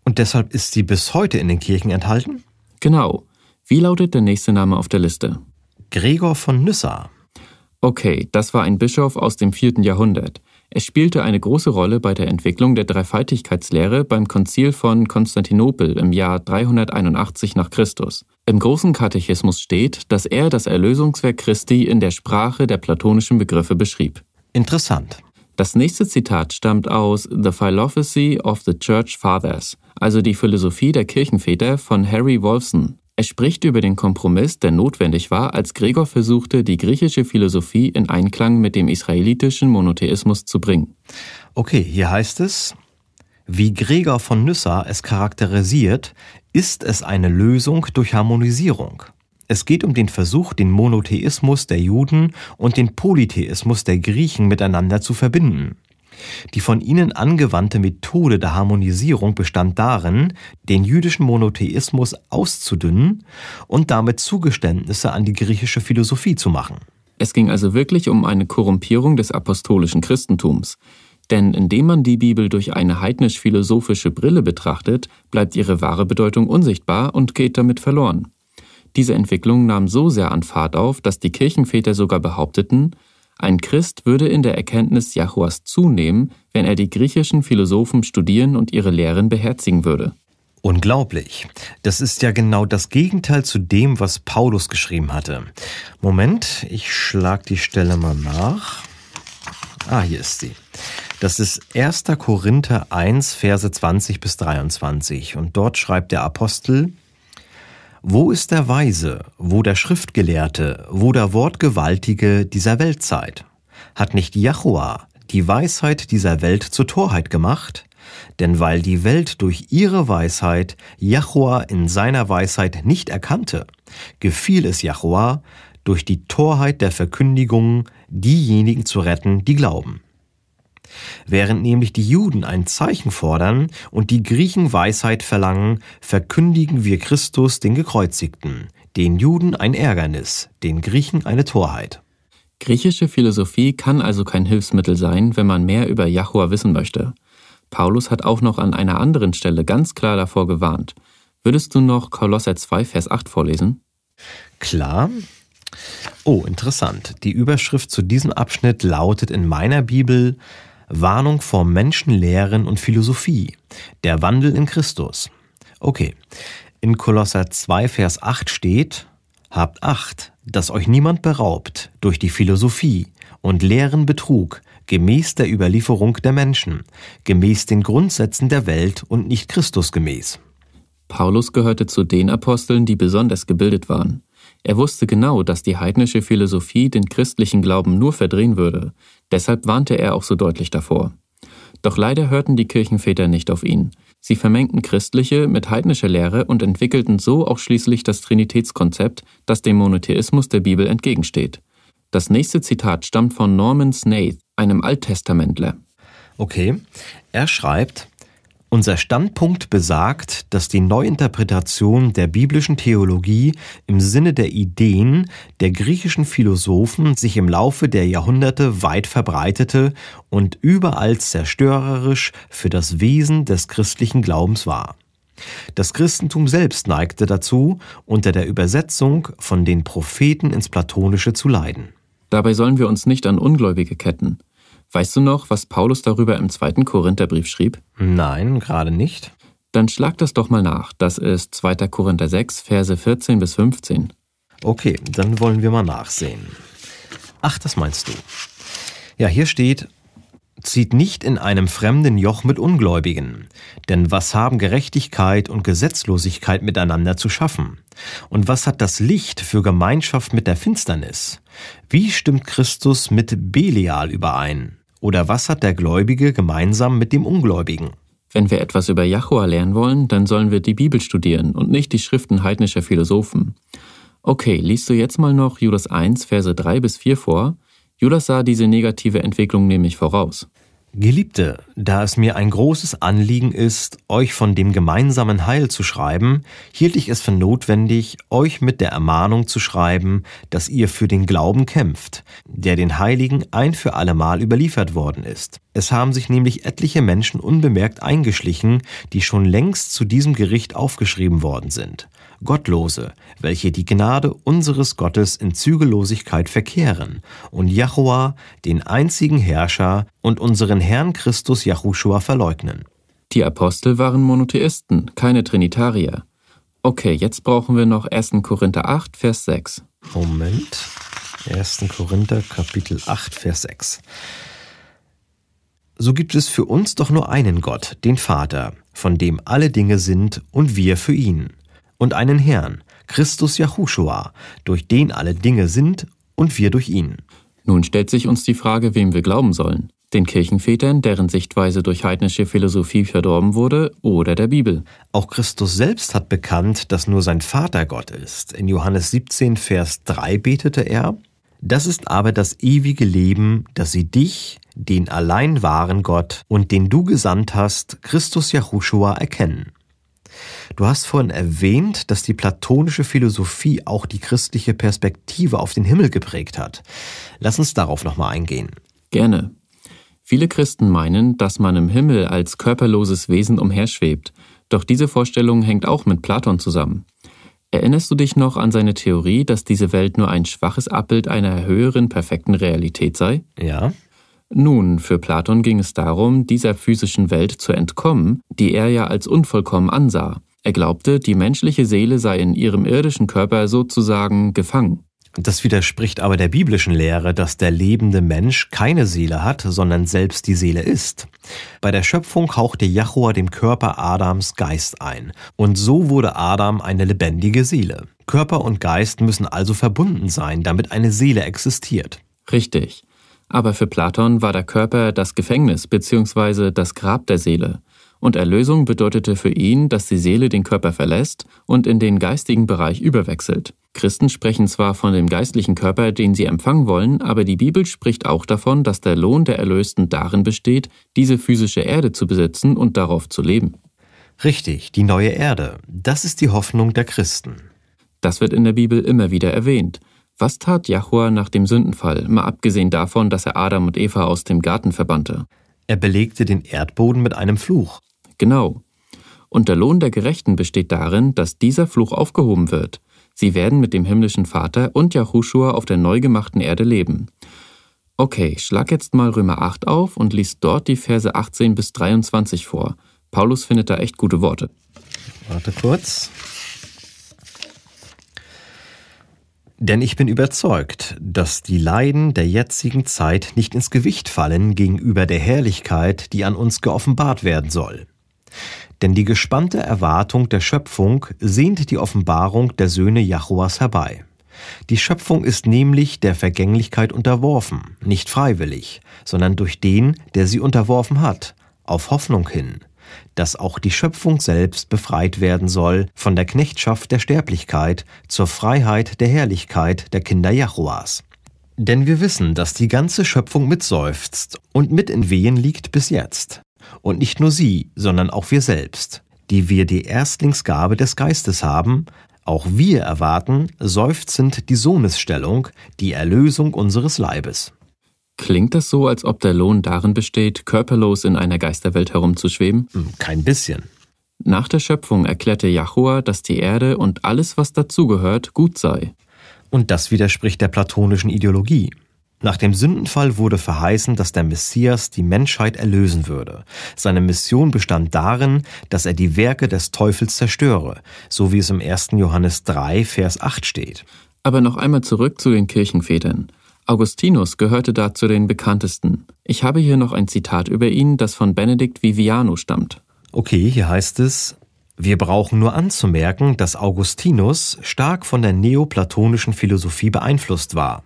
Und deshalb ist sie bis heute in den Kirchen enthalten? Genau. Wie lautet der nächste Name auf der Liste? Gregor von Nyssa. Okay, das war ein Bischof aus dem vierten Jahrhundert. Er spielte eine große Rolle bei der Entwicklung der Dreifaltigkeitslehre beim Konzil von Konstantinopel im Jahr 381 nach Christus. Im großen Katechismus steht, dass er das Erlösungswerk Christi in der Sprache der platonischen Begriffe beschrieb. Interessant. Das nächste Zitat stammt aus The Philosophy of the Church Fathers, also die Philosophie der Kirchenväter von Harry Wolfson. Er spricht über den Kompromiss, der notwendig war, als Gregor versuchte, die griechische Philosophie in Einklang mit dem israelitischen Monotheismus zu bringen. Okay, hier heißt es, wie Gregor von Nyssa es charakterisiert, ist es eine Lösung durch Harmonisierung. Es geht um den Versuch, den Monotheismus der Juden und den Polytheismus der Griechen miteinander zu verbinden. Die von ihnen angewandte Methode der Harmonisierung bestand darin, den jüdischen Monotheismus auszudünnen und damit Zugeständnisse an die griechische Philosophie zu machen. Es ging also wirklich um eine Korrumpierung des apostolischen Christentums. Denn indem man die Bibel durch eine heidnisch-philosophische Brille betrachtet, bleibt ihre wahre Bedeutung unsichtbar und geht damit verloren. Diese Entwicklung nahm so sehr an Fahrt auf, dass die Kirchenväter sogar behaupteten, ein Christ würde in der Erkenntnis Jahuas zunehmen, wenn er die griechischen Philosophen studieren und ihre Lehren beherzigen würde. Unglaublich. Das ist ja genau das Gegenteil zu dem, was Paulus geschrieben hatte. Moment, ich schlag die Stelle mal nach. Ah, hier ist sie. Das ist 1. Korinther 1, Verse 20 bis 23. Und dort schreibt der Apostel, wo ist der Weise, wo der Schriftgelehrte, wo der Wortgewaltige dieser Weltzeit? Hat nicht Jahua die Weisheit dieser Welt zur Torheit gemacht? Denn weil die Welt durch ihre Weisheit Jahua in seiner Weisheit nicht erkannte, gefiel es Jahua, durch die Torheit der Verkündigung diejenigen zu retten, die glauben. Während nämlich die Juden ein Zeichen fordern und die Griechen Weisheit verlangen, verkündigen wir Christus den Gekreuzigten, den Juden ein Ärgernis, den Griechen eine Torheit. Griechische Philosophie kann also kein Hilfsmittel sein, wenn man mehr über Jahua wissen möchte. Paulus hat auch noch an einer anderen Stelle ganz klar davor gewarnt. Würdest du noch Kolosser 2, Vers 8 vorlesen? Klar. Oh, interessant. Die Überschrift zu diesem Abschnitt lautet in meiner Bibel Warnung vor Menschenlehren und Philosophie. Der Wandel in Christus. Okay. In Kolosser 2, Vers 8 steht, Habt Acht, dass euch niemand beraubt durch die Philosophie und leeren Betrug, gemäß der Überlieferung der Menschen, gemäß den Grundsätzen der Welt und nicht Christus gemäß. Paulus gehörte zu den Aposteln, die besonders gebildet waren. Er wusste genau, dass die heidnische Philosophie den christlichen Glauben nur verdrehen würde, Deshalb warnte er auch so deutlich davor. Doch leider hörten die Kirchenväter nicht auf ihn. Sie vermengten christliche mit heidnischer Lehre und entwickelten so auch schließlich das Trinitätskonzept, das dem Monotheismus der Bibel entgegensteht. Das nächste Zitat stammt von Norman Snaith, einem Alttestamentler. Okay, er schreibt, unser Standpunkt besagt, dass die Neuinterpretation der biblischen Theologie im Sinne der Ideen der griechischen Philosophen sich im Laufe der Jahrhunderte weit verbreitete und überall zerstörerisch für das Wesen des christlichen Glaubens war. Das Christentum selbst neigte dazu, unter der Übersetzung von den Propheten ins Platonische zu leiden. Dabei sollen wir uns nicht an Ungläubige ketten, Weißt du noch, was Paulus darüber im zweiten Korintherbrief schrieb? Nein, gerade nicht. Dann schlag das doch mal nach. Das ist 2. Korinther 6, Verse 14 bis 15. Okay, dann wollen wir mal nachsehen. Ach, das meinst du. Ja, hier steht, zieht nicht in einem fremden Joch mit Ungläubigen, denn was haben Gerechtigkeit und Gesetzlosigkeit miteinander zu schaffen? Und was hat das Licht für Gemeinschaft mit der Finsternis? Wie stimmt Christus mit Belial überein? Oder was hat der Gläubige gemeinsam mit dem Ungläubigen? Wenn wir etwas über Jahua lernen wollen, dann sollen wir die Bibel studieren und nicht die Schriften heidnischer Philosophen. Okay, liest du jetzt mal noch Judas 1, Verse 3 bis 4 vor? Judas sah diese negative Entwicklung nämlich voraus. Geliebte, da es mir ein großes Anliegen ist, euch von dem gemeinsamen Heil zu schreiben, hielt ich es für notwendig, euch mit der Ermahnung zu schreiben, dass ihr für den Glauben kämpft, der den Heiligen ein für allemal überliefert worden ist. Es haben sich nämlich etliche Menschen unbemerkt eingeschlichen, die schon längst zu diesem Gericht aufgeschrieben worden sind. Gottlose, welche die Gnade unseres Gottes in Zügellosigkeit verkehren und Jahua, den einzigen Herrscher und unseren Herrn Christus Yahushua verleugnen. Die Apostel waren Monotheisten, keine Trinitarier. Okay, jetzt brauchen wir noch 1. Korinther 8, Vers 6. Moment. 1. Korinther Kapitel 8, Vers 6. So gibt es für uns doch nur einen Gott, den Vater, von dem alle Dinge sind und wir für ihn. Und einen Herrn, Christus Yahushua, durch den alle Dinge sind und wir durch ihn. Nun stellt sich uns die Frage, wem wir glauben sollen den Kirchenvätern, deren Sichtweise durch heidnische Philosophie verdorben wurde, oder der Bibel. Auch Christus selbst hat bekannt, dass nur sein Vater Gott ist. In Johannes 17, Vers 3 betete er, Das ist aber das ewige Leben, dass sie dich, den allein wahren Gott und den du gesandt hast, Christus Yahushua, erkennen. Du hast vorhin erwähnt, dass die platonische Philosophie auch die christliche Perspektive auf den Himmel geprägt hat. Lass uns darauf nochmal eingehen. Gerne. Viele Christen meinen, dass man im Himmel als körperloses Wesen umherschwebt, doch diese Vorstellung hängt auch mit Platon zusammen. Erinnerst du dich noch an seine Theorie, dass diese Welt nur ein schwaches Abbild einer höheren perfekten Realität sei? Ja. Nun, für Platon ging es darum, dieser physischen Welt zu entkommen, die er ja als unvollkommen ansah. Er glaubte, die menschliche Seele sei in ihrem irdischen Körper sozusagen gefangen. Das widerspricht aber der biblischen Lehre, dass der lebende Mensch keine Seele hat, sondern selbst die Seele ist. Bei der Schöpfung hauchte Jahua dem Körper Adams Geist ein, und so wurde Adam eine lebendige Seele. Körper und Geist müssen also verbunden sein, damit eine Seele existiert. Richtig. Aber für Platon war der Körper das Gefängnis bzw. das Grab der Seele und Erlösung bedeutete für ihn, dass die Seele den Körper verlässt und in den geistigen Bereich überwechselt. Christen sprechen zwar von dem geistlichen Körper, den sie empfangen wollen, aber die Bibel spricht auch davon, dass der Lohn der Erlösten darin besteht, diese physische Erde zu besitzen und darauf zu leben. Richtig, die neue Erde, das ist die Hoffnung der Christen. Das wird in der Bibel immer wieder erwähnt. Was tat Jahua nach dem Sündenfall, mal abgesehen davon, dass er Adam und Eva aus dem Garten verbannte? Er belegte den Erdboden mit einem Fluch genau. Und der Lohn der Gerechten besteht darin, dass dieser Fluch aufgehoben wird. Sie werden mit dem himmlischen Vater und Yahushua auf der neu gemachten Erde leben. Okay, schlag jetzt mal Römer 8 auf und lies dort die Verse 18 bis 23 vor. Paulus findet da echt gute Worte. Warte kurz. Denn ich bin überzeugt, dass die Leiden der jetzigen Zeit nicht ins Gewicht fallen gegenüber der Herrlichkeit, die an uns geoffenbart werden soll. Denn die gespannte Erwartung der Schöpfung sehnt die Offenbarung der Söhne Jahwas herbei. Die Schöpfung ist nämlich der Vergänglichkeit unterworfen, nicht freiwillig, sondern durch den, der sie unterworfen hat, auf Hoffnung hin, dass auch die Schöpfung selbst befreit werden soll von der Knechtschaft der Sterblichkeit zur Freiheit der Herrlichkeit der Kinder Jahroas. Denn wir wissen, dass die ganze Schöpfung mitseufzt und mit in Wehen liegt bis jetzt, und nicht nur sie, sondern auch wir selbst, die wir die Erstlingsgabe des Geistes haben, auch wir erwarten seufzend die Sohnesstellung, die Erlösung unseres Leibes. Klingt das so, als ob der Lohn darin besteht, körperlos in einer Geisterwelt herumzuschweben? Hm, kein bisschen. Nach der Schöpfung erklärte Jahua, dass die Erde und alles, was dazugehört, gut sei. Und das widerspricht der platonischen Ideologie. Nach dem Sündenfall wurde verheißen, dass der Messias die Menschheit erlösen würde. Seine Mission bestand darin, dass er die Werke des Teufels zerstöre, so wie es im 1. Johannes 3, Vers 8 steht. Aber noch einmal zurück zu den Kirchenvätern. Augustinus gehörte da zu den bekanntesten. Ich habe hier noch ein Zitat über ihn, das von Benedikt Viviano stammt. Okay, hier heißt es, wir brauchen nur anzumerken, dass Augustinus stark von der neoplatonischen Philosophie beeinflusst war.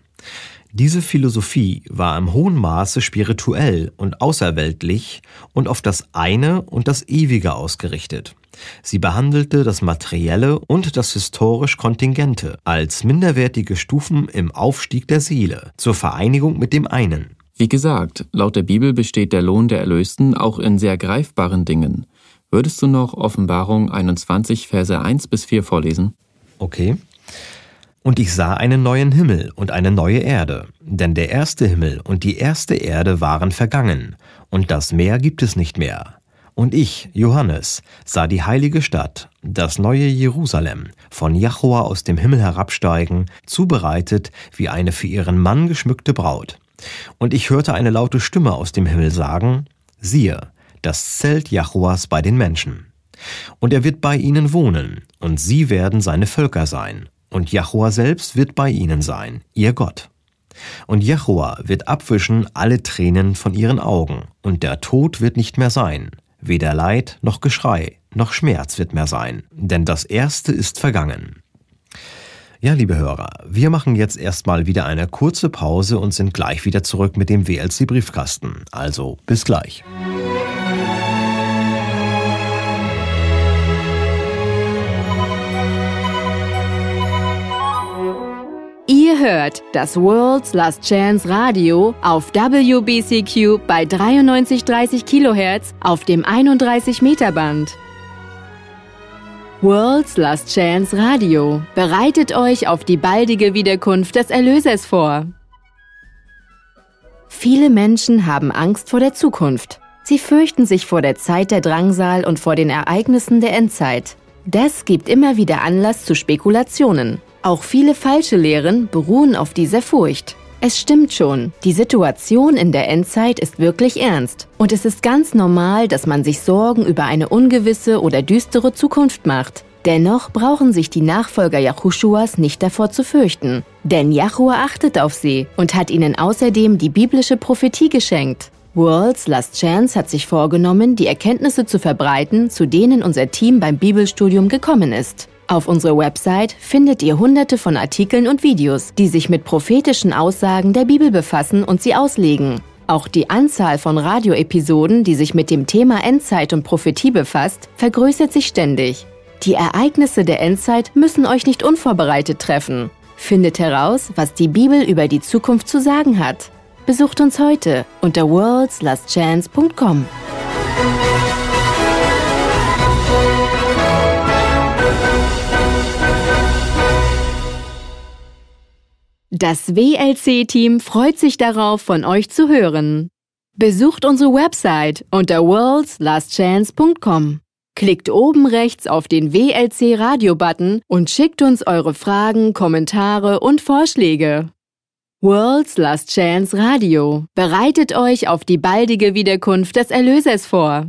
Diese Philosophie war im hohen Maße spirituell und außerweltlich und auf das eine und das ewige ausgerichtet. Sie behandelte das Materielle und das historisch Kontingente als minderwertige Stufen im Aufstieg der Seele zur Vereinigung mit dem einen. Wie gesagt, laut der Bibel besteht der Lohn der Erlösten auch in sehr greifbaren Dingen. Würdest du noch Offenbarung 21, Verse 1 bis 4 vorlesen? Okay. Und ich sah einen neuen Himmel und eine neue Erde, denn der erste Himmel und die erste Erde waren vergangen, und das Meer gibt es nicht mehr. Und ich, Johannes, sah die heilige Stadt, das neue Jerusalem, von Jachua aus dem Himmel herabsteigen, zubereitet wie eine für ihren Mann geschmückte Braut. Und ich hörte eine laute Stimme aus dem Himmel sagen, siehe, das Zelt Jachuas bei den Menschen. Und er wird bei ihnen wohnen, und sie werden seine Völker sein, und Jahua selbst wird bei ihnen sein, ihr Gott. Und Jahua wird abwischen alle Tränen von ihren Augen, und der Tod wird nicht mehr sein, weder Leid noch Geschrei, noch Schmerz wird mehr sein, denn das Erste ist vergangen. Ja, liebe Hörer, wir machen jetzt erstmal wieder eine kurze Pause und sind gleich wieder zurück mit dem WLC Briefkasten. Also bis gleich. Musik hört das World's Last Chance Radio auf WBCQ bei 93,30 kHz auf dem 31 Meter Band. World's Last Chance Radio bereitet euch auf die baldige Wiederkunft des Erlösers vor. Viele Menschen haben Angst vor der Zukunft. Sie fürchten sich vor der Zeit der Drangsal und vor den Ereignissen der Endzeit. Das gibt immer wieder Anlass zu Spekulationen. Auch viele falsche Lehren beruhen auf dieser Furcht. Es stimmt schon, die Situation in der Endzeit ist wirklich ernst. Und es ist ganz normal, dass man sich Sorgen über eine ungewisse oder düstere Zukunft macht. Dennoch brauchen sich die Nachfolger Jahuschuas nicht davor zu fürchten. Denn Jahua achtet auf sie und hat ihnen außerdem die biblische Prophetie geschenkt. Worlds Last Chance hat sich vorgenommen, die Erkenntnisse zu verbreiten, zu denen unser Team beim Bibelstudium gekommen ist. Auf unserer Website findet ihr hunderte von Artikeln und Videos, die sich mit prophetischen Aussagen der Bibel befassen und sie auslegen. Auch die Anzahl von Radioepisoden, die sich mit dem Thema Endzeit und Prophetie befasst, vergrößert sich ständig. Die Ereignisse der Endzeit müssen euch nicht unvorbereitet treffen. Findet heraus, was die Bibel über die Zukunft zu sagen hat. Besucht uns heute unter worldslastchance.com. Das WLC-Team freut sich darauf, von euch zu hören. Besucht unsere Website unter worldslastchance.com. Klickt oben rechts auf den WLC Radio Button und schickt uns eure Fragen, Kommentare und Vorschläge. World's Last Chance Radio bereitet euch auf die baldige Wiederkunft des Erlösers vor.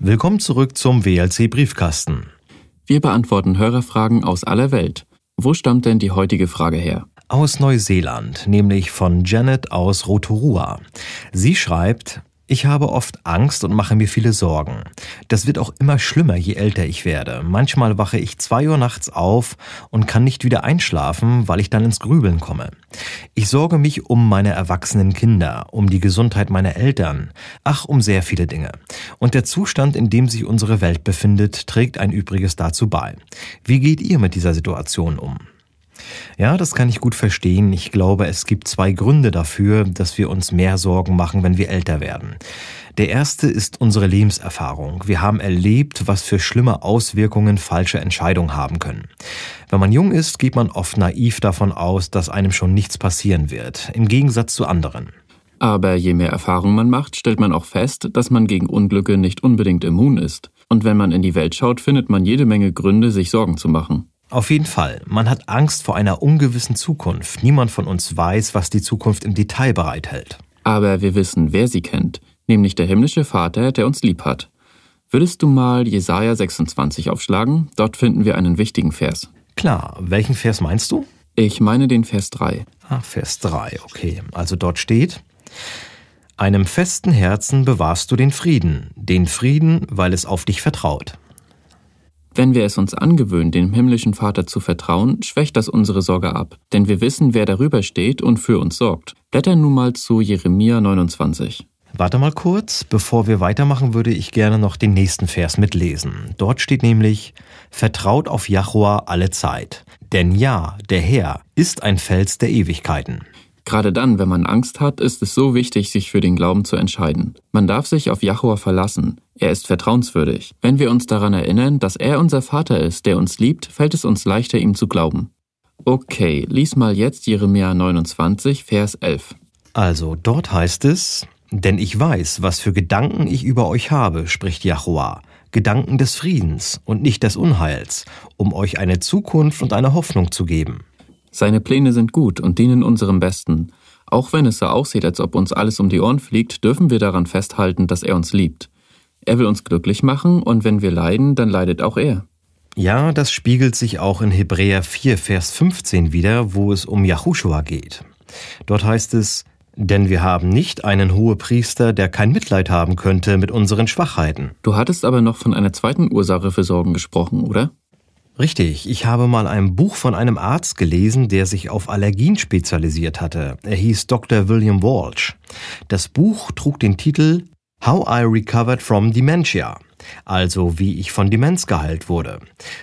Willkommen zurück zum WLC Briefkasten. Wir beantworten Hörerfragen aus aller Welt. Wo stammt denn die heutige Frage her? Aus Neuseeland, nämlich von Janet aus Rotorua. Sie schreibt, ich habe oft Angst und mache mir viele Sorgen. Das wird auch immer schlimmer, je älter ich werde. Manchmal wache ich zwei Uhr nachts auf und kann nicht wieder einschlafen, weil ich dann ins Grübeln komme. Ich sorge mich um meine erwachsenen Kinder, um die Gesundheit meiner Eltern, ach, um sehr viele Dinge. Und der Zustand, in dem sich unsere Welt befindet, trägt ein Übriges dazu bei. Wie geht ihr mit dieser Situation um? Ja, das kann ich gut verstehen. Ich glaube, es gibt zwei Gründe dafür, dass wir uns mehr Sorgen machen, wenn wir älter werden. Der erste ist unsere Lebenserfahrung. Wir haben erlebt, was für schlimme Auswirkungen falsche Entscheidungen haben können. Wenn man jung ist, geht man oft naiv davon aus, dass einem schon nichts passieren wird, im Gegensatz zu anderen. Aber je mehr Erfahrung man macht, stellt man auch fest, dass man gegen Unglücke nicht unbedingt immun ist. Und wenn man in die Welt schaut, findet man jede Menge Gründe, sich Sorgen zu machen. Auf jeden Fall. Man hat Angst vor einer ungewissen Zukunft. Niemand von uns weiß, was die Zukunft im Detail bereithält. Aber wir wissen, wer sie kennt, nämlich der himmlische Vater, der uns lieb hat. Würdest du mal Jesaja 26 aufschlagen? Dort finden wir einen wichtigen Vers. Klar. Welchen Vers meinst du? Ich meine den Vers 3. Ah, Vers 3, okay. Also dort steht, einem festen Herzen bewahrst du den Frieden, den Frieden, weil es auf dich vertraut. Wenn wir es uns angewöhnen, dem himmlischen Vater zu vertrauen, schwächt das unsere Sorge ab, denn wir wissen, wer darüber steht und für uns sorgt. Blättern nun mal zu Jeremia 29. Warte mal kurz, bevor wir weitermachen, würde ich gerne noch den nächsten Vers mitlesen. Dort steht nämlich, Vertraut auf Jahua alle Zeit, denn ja, der Herr ist ein Fels der Ewigkeiten. Gerade dann, wenn man Angst hat, ist es so wichtig, sich für den Glauben zu entscheiden. Man darf sich auf Jahua verlassen. Er ist vertrauenswürdig. Wenn wir uns daran erinnern, dass er unser Vater ist, der uns liebt, fällt es uns leichter, ihm zu glauben. Okay, lies mal jetzt Jeremia 29, Vers 11. Also, dort heißt es, denn ich weiß, was für Gedanken ich über euch habe, spricht Jahua, Gedanken des Friedens und nicht des Unheils, um euch eine Zukunft und eine Hoffnung zu geben. Seine Pläne sind gut und dienen unserem Besten. Auch wenn es so aussieht, als ob uns alles um die Ohren fliegt, dürfen wir daran festhalten, dass er uns liebt. Er will uns glücklich machen, und wenn wir leiden, dann leidet auch er. Ja, das spiegelt sich auch in Hebräer 4, Vers 15 wieder, wo es um Yahushua geht. Dort heißt es, denn wir haben nicht einen Hohepriester, der kein Mitleid haben könnte mit unseren Schwachheiten. Du hattest aber noch von einer zweiten Ursache für Sorgen gesprochen, oder? Richtig, ich habe mal ein Buch von einem Arzt gelesen, der sich auf Allergien spezialisiert hatte. Er hieß Dr. William Walsh. Das Buch trug den Titel How I Recovered from Dementia, also wie ich von Demenz geheilt wurde.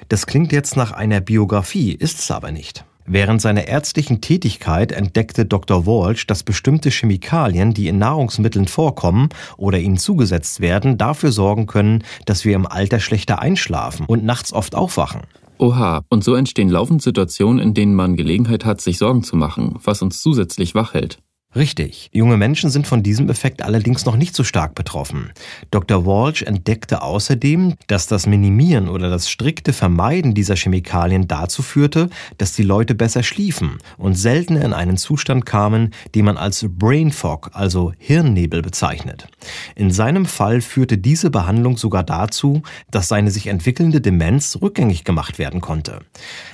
Das klingt jetzt nach einer Biografie, ist es aber nicht. Während seiner ärztlichen Tätigkeit entdeckte Dr. Walsh, dass bestimmte Chemikalien, die in Nahrungsmitteln vorkommen oder ihnen zugesetzt werden, dafür sorgen können, dass wir im Alter schlechter einschlafen und nachts oft aufwachen. Oha, und so entstehen laufend Situationen, in denen man Gelegenheit hat, sich Sorgen zu machen, was uns zusätzlich wach hält. Richtig. Junge Menschen sind von diesem Effekt allerdings noch nicht so stark betroffen. Dr. Walsh entdeckte außerdem, dass das Minimieren oder das strikte Vermeiden dieser Chemikalien dazu führte, dass die Leute besser schliefen und seltener in einen Zustand kamen, den man als Brain Fog, also Hirnnebel bezeichnet. In seinem Fall führte diese Behandlung sogar dazu, dass seine sich entwickelnde Demenz rückgängig gemacht werden konnte.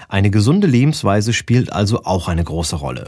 Eine gesunde Lebensweise spielt also auch eine große Rolle.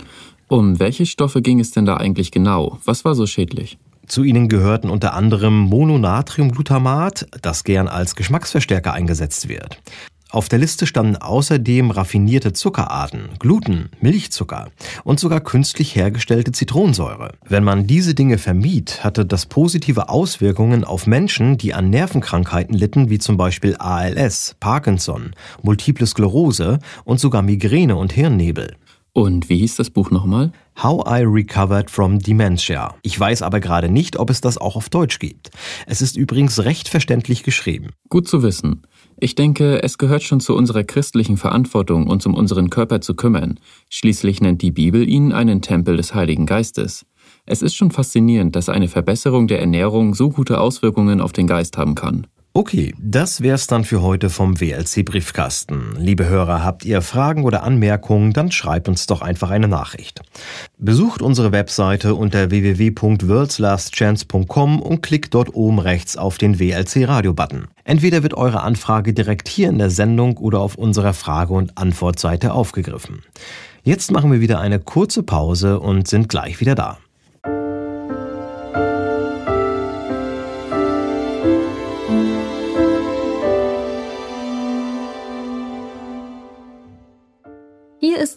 Um welche Stoffe ging es denn da eigentlich genau? Was war so schädlich? Zu ihnen gehörten unter anderem Mononatriumglutamat, das gern als Geschmacksverstärker eingesetzt wird. Auf der Liste standen außerdem raffinierte Zuckerarten, Gluten, Milchzucker und sogar künstlich hergestellte Zitronensäure. Wenn man diese Dinge vermied, hatte das positive Auswirkungen auf Menschen, die an Nervenkrankheiten litten, wie zum Beispiel ALS, Parkinson, Multiple Sklerose und sogar Migräne und Hirnnebel. Und wie hieß das Buch nochmal? How I Recovered from Dementia. Ich weiß aber gerade nicht, ob es das auch auf Deutsch gibt. Es ist übrigens recht verständlich geschrieben. Gut zu wissen. Ich denke, es gehört schon zu unserer christlichen Verantwortung, uns um unseren Körper zu kümmern. Schließlich nennt die Bibel ihn einen Tempel des Heiligen Geistes. Es ist schon faszinierend, dass eine Verbesserung der Ernährung so gute Auswirkungen auf den Geist haben kann. Okay, das wär's dann für heute vom WLC Briefkasten. Liebe Hörer, habt ihr Fragen oder Anmerkungen, dann schreibt uns doch einfach eine Nachricht. Besucht unsere Webseite unter www.worldslastchance.com und klickt dort oben rechts auf den WLC Radio Button. Entweder wird eure Anfrage direkt hier in der Sendung oder auf unserer Frage- und Antwortseite aufgegriffen. Jetzt machen wir wieder eine kurze Pause und sind gleich wieder da.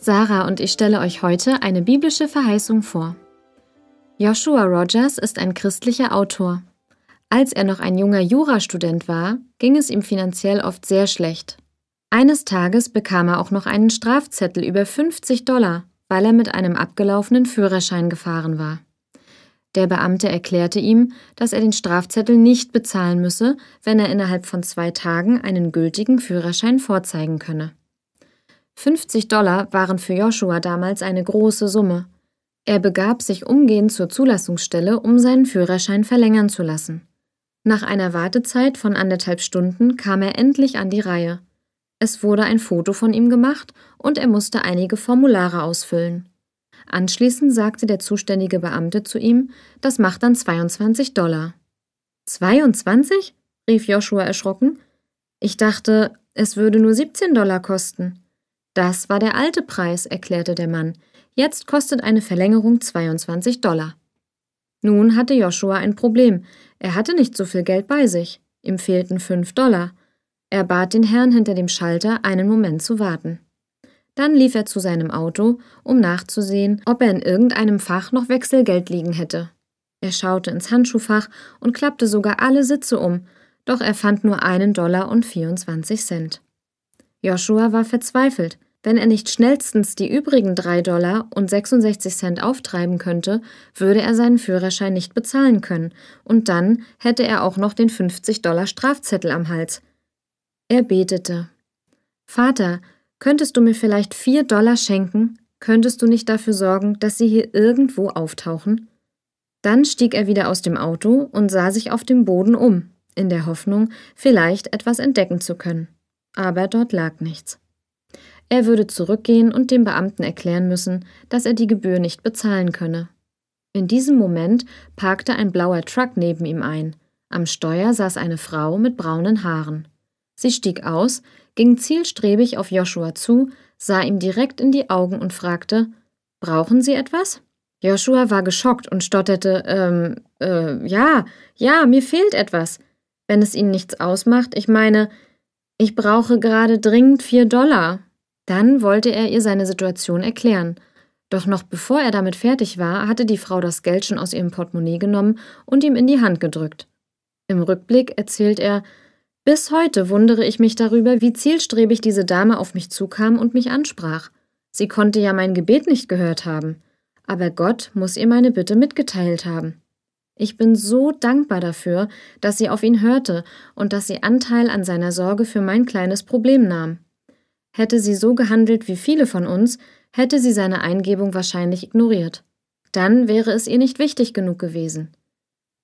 ist Sarah und ich stelle euch heute eine biblische Verheißung vor. Joshua Rogers ist ein christlicher Autor. Als er noch ein junger Jurastudent war, ging es ihm finanziell oft sehr schlecht. Eines Tages bekam er auch noch einen Strafzettel über 50 Dollar, weil er mit einem abgelaufenen Führerschein gefahren war. Der Beamte erklärte ihm, dass er den Strafzettel nicht bezahlen müsse, wenn er innerhalb von zwei Tagen einen gültigen Führerschein vorzeigen könne. 50 Dollar waren für Joshua damals eine große Summe. Er begab sich umgehend zur Zulassungsstelle, um seinen Führerschein verlängern zu lassen. Nach einer Wartezeit von anderthalb Stunden kam er endlich an die Reihe. Es wurde ein Foto von ihm gemacht und er musste einige Formulare ausfüllen. Anschließend sagte der zuständige Beamte zu ihm, das macht dann 22 Dollar. 22? rief Joshua erschrocken. Ich dachte, es würde nur 17 Dollar kosten. Das war der alte Preis, erklärte der Mann. Jetzt kostet eine Verlängerung 22 Dollar. Nun hatte Joshua ein Problem. Er hatte nicht so viel Geld bei sich. Ihm fehlten 5 Dollar. Er bat den Herrn hinter dem Schalter, einen Moment zu warten. Dann lief er zu seinem Auto, um nachzusehen, ob er in irgendeinem Fach noch Wechselgeld liegen hätte. Er schaute ins Handschuhfach und klappte sogar alle Sitze um, doch er fand nur einen Dollar und 24 Cent. Joshua war verzweifelt. Wenn er nicht schnellstens die übrigen 3 Dollar und 66 Cent auftreiben könnte, würde er seinen Führerschein nicht bezahlen können, und dann hätte er auch noch den 50 Dollar Strafzettel am Hals. Er betete. Vater, könntest du mir vielleicht 4 Dollar schenken? Könntest du nicht dafür sorgen, dass sie hier irgendwo auftauchen? Dann stieg er wieder aus dem Auto und sah sich auf dem Boden um, in der Hoffnung, vielleicht etwas entdecken zu können. Aber dort lag nichts. Er würde zurückgehen und dem Beamten erklären müssen, dass er die Gebühr nicht bezahlen könne. In diesem Moment parkte ein blauer Truck neben ihm ein. Am Steuer saß eine Frau mit braunen Haaren. Sie stieg aus, ging zielstrebig auf Joshua zu, sah ihm direkt in die Augen und fragte: Brauchen Sie etwas? Joshua war geschockt und stotterte: Ähm, äh, ja, ja, mir fehlt etwas. Wenn es Ihnen nichts ausmacht, ich meine, ich brauche gerade dringend vier Dollar. Dann wollte er ihr seine Situation erklären. Doch noch bevor er damit fertig war, hatte die Frau das Geld schon aus ihrem Portemonnaie genommen und ihm in die Hand gedrückt. Im Rückblick erzählt er, bis heute wundere ich mich darüber, wie zielstrebig diese Dame auf mich zukam und mich ansprach. Sie konnte ja mein Gebet nicht gehört haben. Aber Gott muss ihr meine Bitte mitgeteilt haben. Ich bin so dankbar dafür, dass sie auf ihn hörte und dass sie Anteil an seiner Sorge für mein kleines Problem nahm. Hätte sie so gehandelt wie viele von uns, hätte sie seine Eingebung wahrscheinlich ignoriert. Dann wäre es ihr nicht wichtig genug gewesen.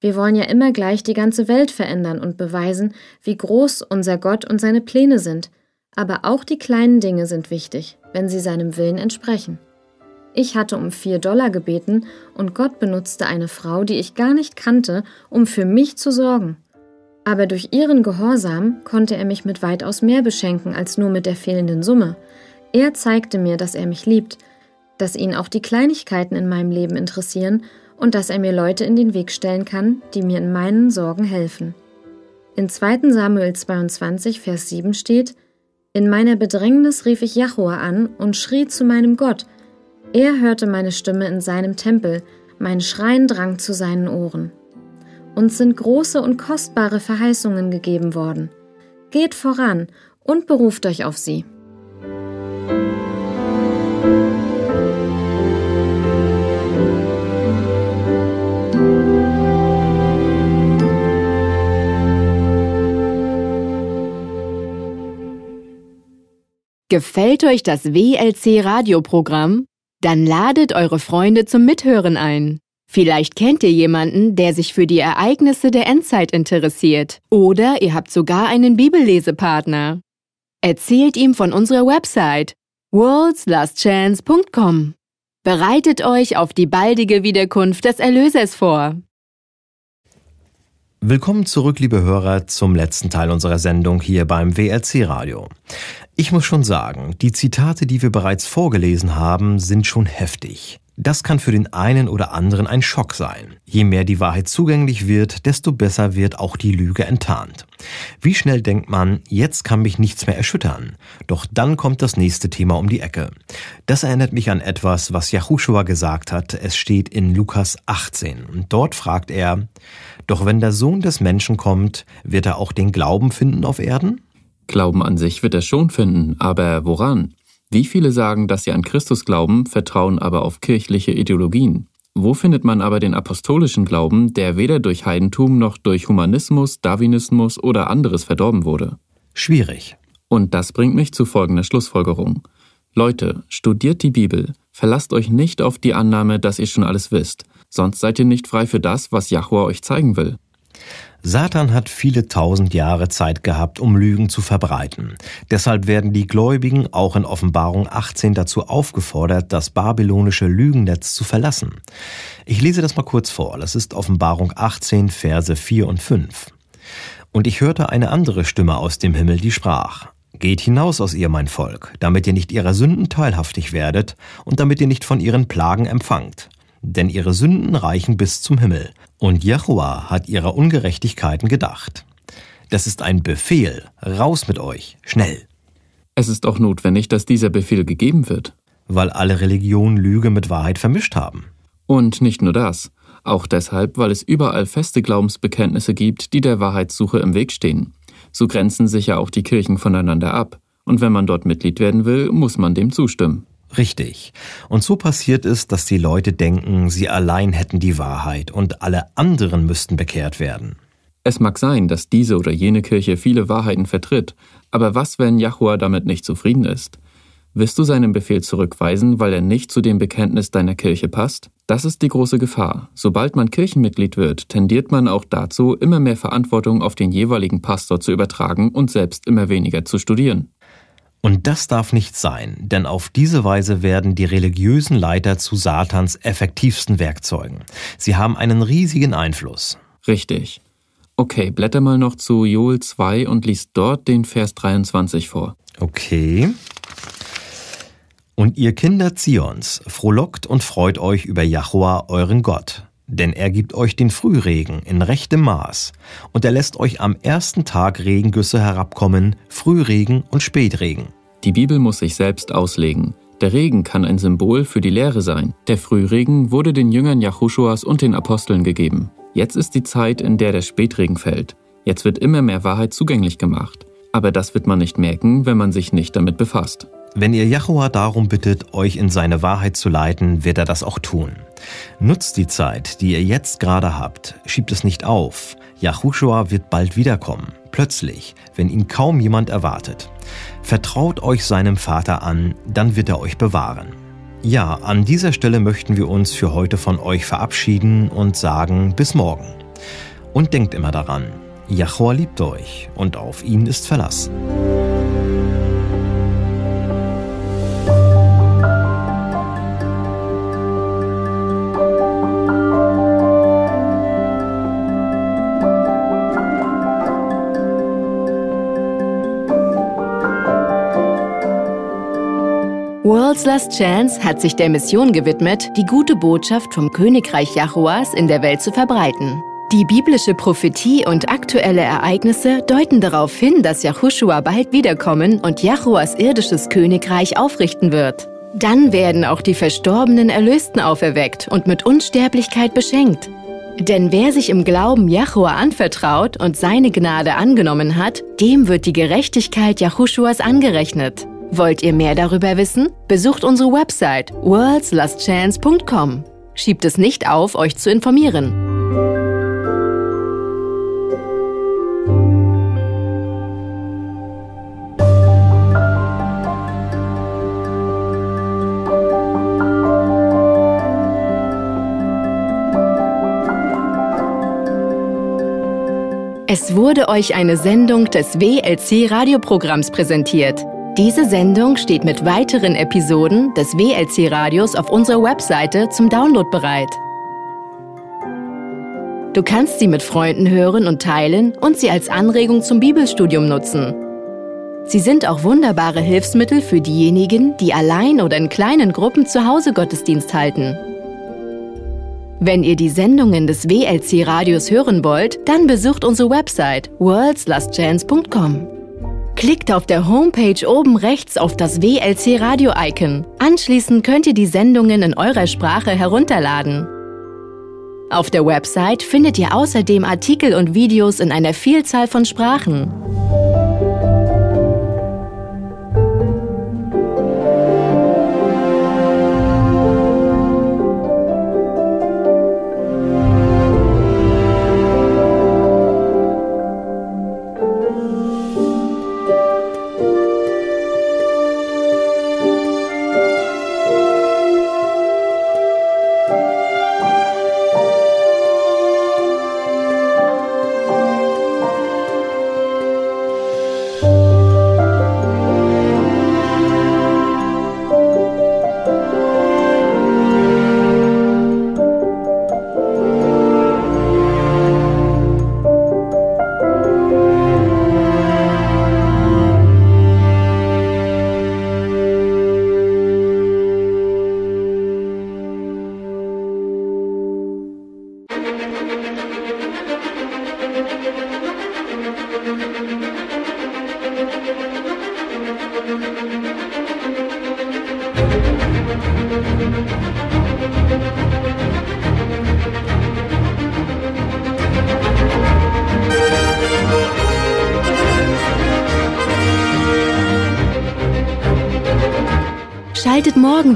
Wir wollen ja immer gleich die ganze Welt verändern und beweisen, wie groß unser Gott und seine Pläne sind, aber auch die kleinen Dinge sind wichtig, wenn sie seinem Willen entsprechen. Ich hatte um vier Dollar gebeten und Gott benutzte eine Frau, die ich gar nicht kannte, um für mich zu sorgen. Aber durch ihren Gehorsam konnte er mich mit weitaus mehr beschenken als nur mit der fehlenden Summe. Er zeigte mir, dass er mich liebt, dass ihn auch die Kleinigkeiten in meinem Leben interessieren und dass er mir Leute in den Weg stellen kann, die mir in meinen Sorgen helfen. In 2. Samuel 22, Vers 7 steht: In meiner Bedrängnis rief ich Jahua an und schrie zu meinem Gott, er hörte meine Stimme in seinem Tempel, mein Schrein drang zu seinen Ohren. Uns sind große und kostbare Verheißungen gegeben worden. Geht voran und beruft euch auf sie. Gefällt euch das WLC Radioprogramm? Dann ladet eure Freunde zum Mithören ein. Vielleicht kennt ihr jemanden, der sich für die Ereignisse der Endzeit interessiert. Oder ihr habt sogar einen Bibellesepartner. Erzählt ihm von unserer Website worldslastchance.com. Bereitet euch auf die baldige Wiederkunft des Erlösers vor. Willkommen zurück, liebe Hörer, zum letzten Teil unserer Sendung hier beim WRC Radio. Ich muss schon sagen, die Zitate, die wir bereits vorgelesen haben, sind schon heftig. Das kann für den einen oder anderen ein Schock sein. Je mehr die Wahrheit zugänglich wird, desto besser wird auch die Lüge enttarnt. Wie schnell denkt man, jetzt kann mich nichts mehr erschüttern? Doch dann kommt das nächste Thema um die Ecke. Das erinnert mich an etwas, was Yahushua gesagt hat. Es steht in Lukas 18. Und dort fragt er, Doch wenn der Sohn des Menschen kommt, wird er auch den Glauben finden auf Erden? Glauben an sich wird er schon finden, aber woran? Wie viele sagen, dass sie an Christus glauben, vertrauen aber auf kirchliche Ideologien. Wo findet man aber den apostolischen Glauben, der weder durch Heidentum noch durch Humanismus, Darwinismus oder anderes verdorben wurde? Schwierig. Und das bringt mich zu folgender Schlussfolgerung. Leute, studiert die Bibel, verlasst euch nicht auf die Annahme, dass ihr schon alles wisst, sonst seid ihr nicht frei für das, was Jahwe euch zeigen will. Satan hat viele tausend Jahre Zeit gehabt, um Lügen zu verbreiten. Deshalb werden die Gläubigen auch in Offenbarung 18 dazu aufgefordert, das babylonische Lügennetz zu verlassen. Ich lese das mal kurz vor. Das ist Offenbarung 18, Verse 4 und 5. Und ich hörte eine andere Stimme aus dem Himmel, die sprach, Geht hinaus aus ihr, mein Volk, damit ihr nicht ihrer Sünden teilhaftig werdet und damit ihr nicht von ihren Plagen empfangt denn ihre Sünden reichen bis zum Himmel. Und Jehua hat ihrer Ungerechtigkeiten gedacht. Das ist ein Befehl, raus mit euch, schnell. Es ist auch notwendig, dass dieser Befehl gegeben wird. Weil alle Religionen Lüge mit Wahrheit vermischt haben. Und nicht nur das, auch deshalb, weil es überall feste Glaubensbekenntnisse gibt, die der Wahrheitssuche im Weg stehen. So grenzen sich ja auch die Kirchen voneinander ab. Und wenn man dort Mitglied werden will, muss man dem zustimmen. Richtig. Und so passiert es, dass die Leute denken, sie allein hätten die Wahrheit und alle anderen müssten bekehrt werden. Es mag sein, dass diese oder jene Kirche viele Wahrheiten vertritt, aber was, wenn Jahua damit nicht zufrieden ist? Wirst du seinen Befehl zurückweisen, weil er nicht zu dem Bekenntnis deiner Kirche passt? Das ist die große Gefahr. Sobald man Kirchenmitglied wird, tendiert man auch dazu, immer mehr Verantwortung auf den jeweiligen Pastor zu übertragen und selbst immer weniger zu studieren. Und das darf nicht sein, denn auf diese Weise werden die religiösen Leiter zu Satans effektivsten Werkzeugen. Sie haben einen riesigen Einfluss. Richtig. Okay, blätter mal noch zu Joel 2 und liest dort den Vers 23 vor. Okay. Und ihr Kinder Zions, frohlockt und freut euch über Jahua, euren Gott. Denn er gibt euch den Frühregen in rechtem Maß, und er lässt euch am ersten Tag Regengüsse herabkommen, Frühregen und Spätregen. Die Bibel muss sich selbst auslegen. Der Regen kann ein Symbol für die Lehre sein. Der Frühregen wurde den Jüngern Jahuschuas und den Aposteln gegeben. Jetzt ist die Zeit, in der der Spätregen fällt. Jetzt wird immer mehr Wahrheit zugänglich gemacht. Aber das wird man nicht merken, wenn man sich nicht damit befasst. Wenn ihr Jahua darum bittet, euch in seine Wahrheit zu leiten, wird er das auch tun. Nutzt die Zeit, die ihr jetzt gerade habt, schiebt es nicht auf. Yahushua wird bald wiederkommen, plötzlich, wenn ihn kaum jemand erwartet. Vertraut euch seinem Vater an, dann wird er euch bewahren. Ja, an dieser Stelle möchten wir uns für heute von euch verabschieden und sagen bis morgen. Und denkt immer daran, Jahua liebt euch und auf ihn ist verlassen. People's Last Chance hat sich der Mission gewidmet, die gute Botschaft vom Königreich Jahuas in der Welt zu verbreiten. Die biblische Prophetie und aktuelle Ereignisse deuten darauf hin, dass Yahushua bald wiederkommen und Jachuas irdisches Königreich aufrichten wird. Dann werden auch die verstorbenen Erlösten auferweckt und mit Unsterblichkeit beschenkt. Denn wer sich im Glauben Jachua anvertraut und seine Gnade angenommen hat, dem wird die Gerechtigkeit Jahushuas angerechnet. Wollt ihr mehr darüber wissen? Besucht unsere Website worldslastchance.com. Schiebt es nicht auf, euch zu informieren. Es wurde euch eine Sendung des WLC Radioprogramms präsentiert. Diese Sendung steht mit weiteren Episoden des WLC-Radios auf unserer Webseite zum Download bereit. Du kannst sie mit Freunden hören und teilen und sie als Anregung zum Bibelstudium nutzen. Sie sind auch wunderbare Hilfsmittel für diejenigen, die allein oder in kleinen Gruppen zu Hause Gottesdienst halten. Wenn ihr die Sendungen des WLC Radios hören wollt, dann besucht unsere Website worldslastchance.com. Klickt auf der Homepage oben rechts auf das WLC Radio Icon. Anschließend könnt ihr die Sendungen in eurer Sprache herunterladen. Auf der Website findet ihr außerdem Artikel und Videos in einer Vielzahl von Sprachen.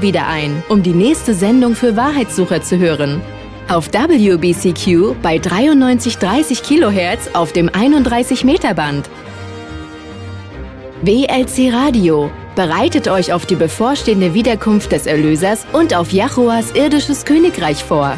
wieder ein, um die nächste Sendung für Wahrheitssucher zu hören. Auf WBCQ bei 9330 kHz auf dem 31 Meter Band. WLC Radio bereitet euch auf die bevorstehende Wiederkunft des Erlösers und auf Jachoas irdisches Königreich vor.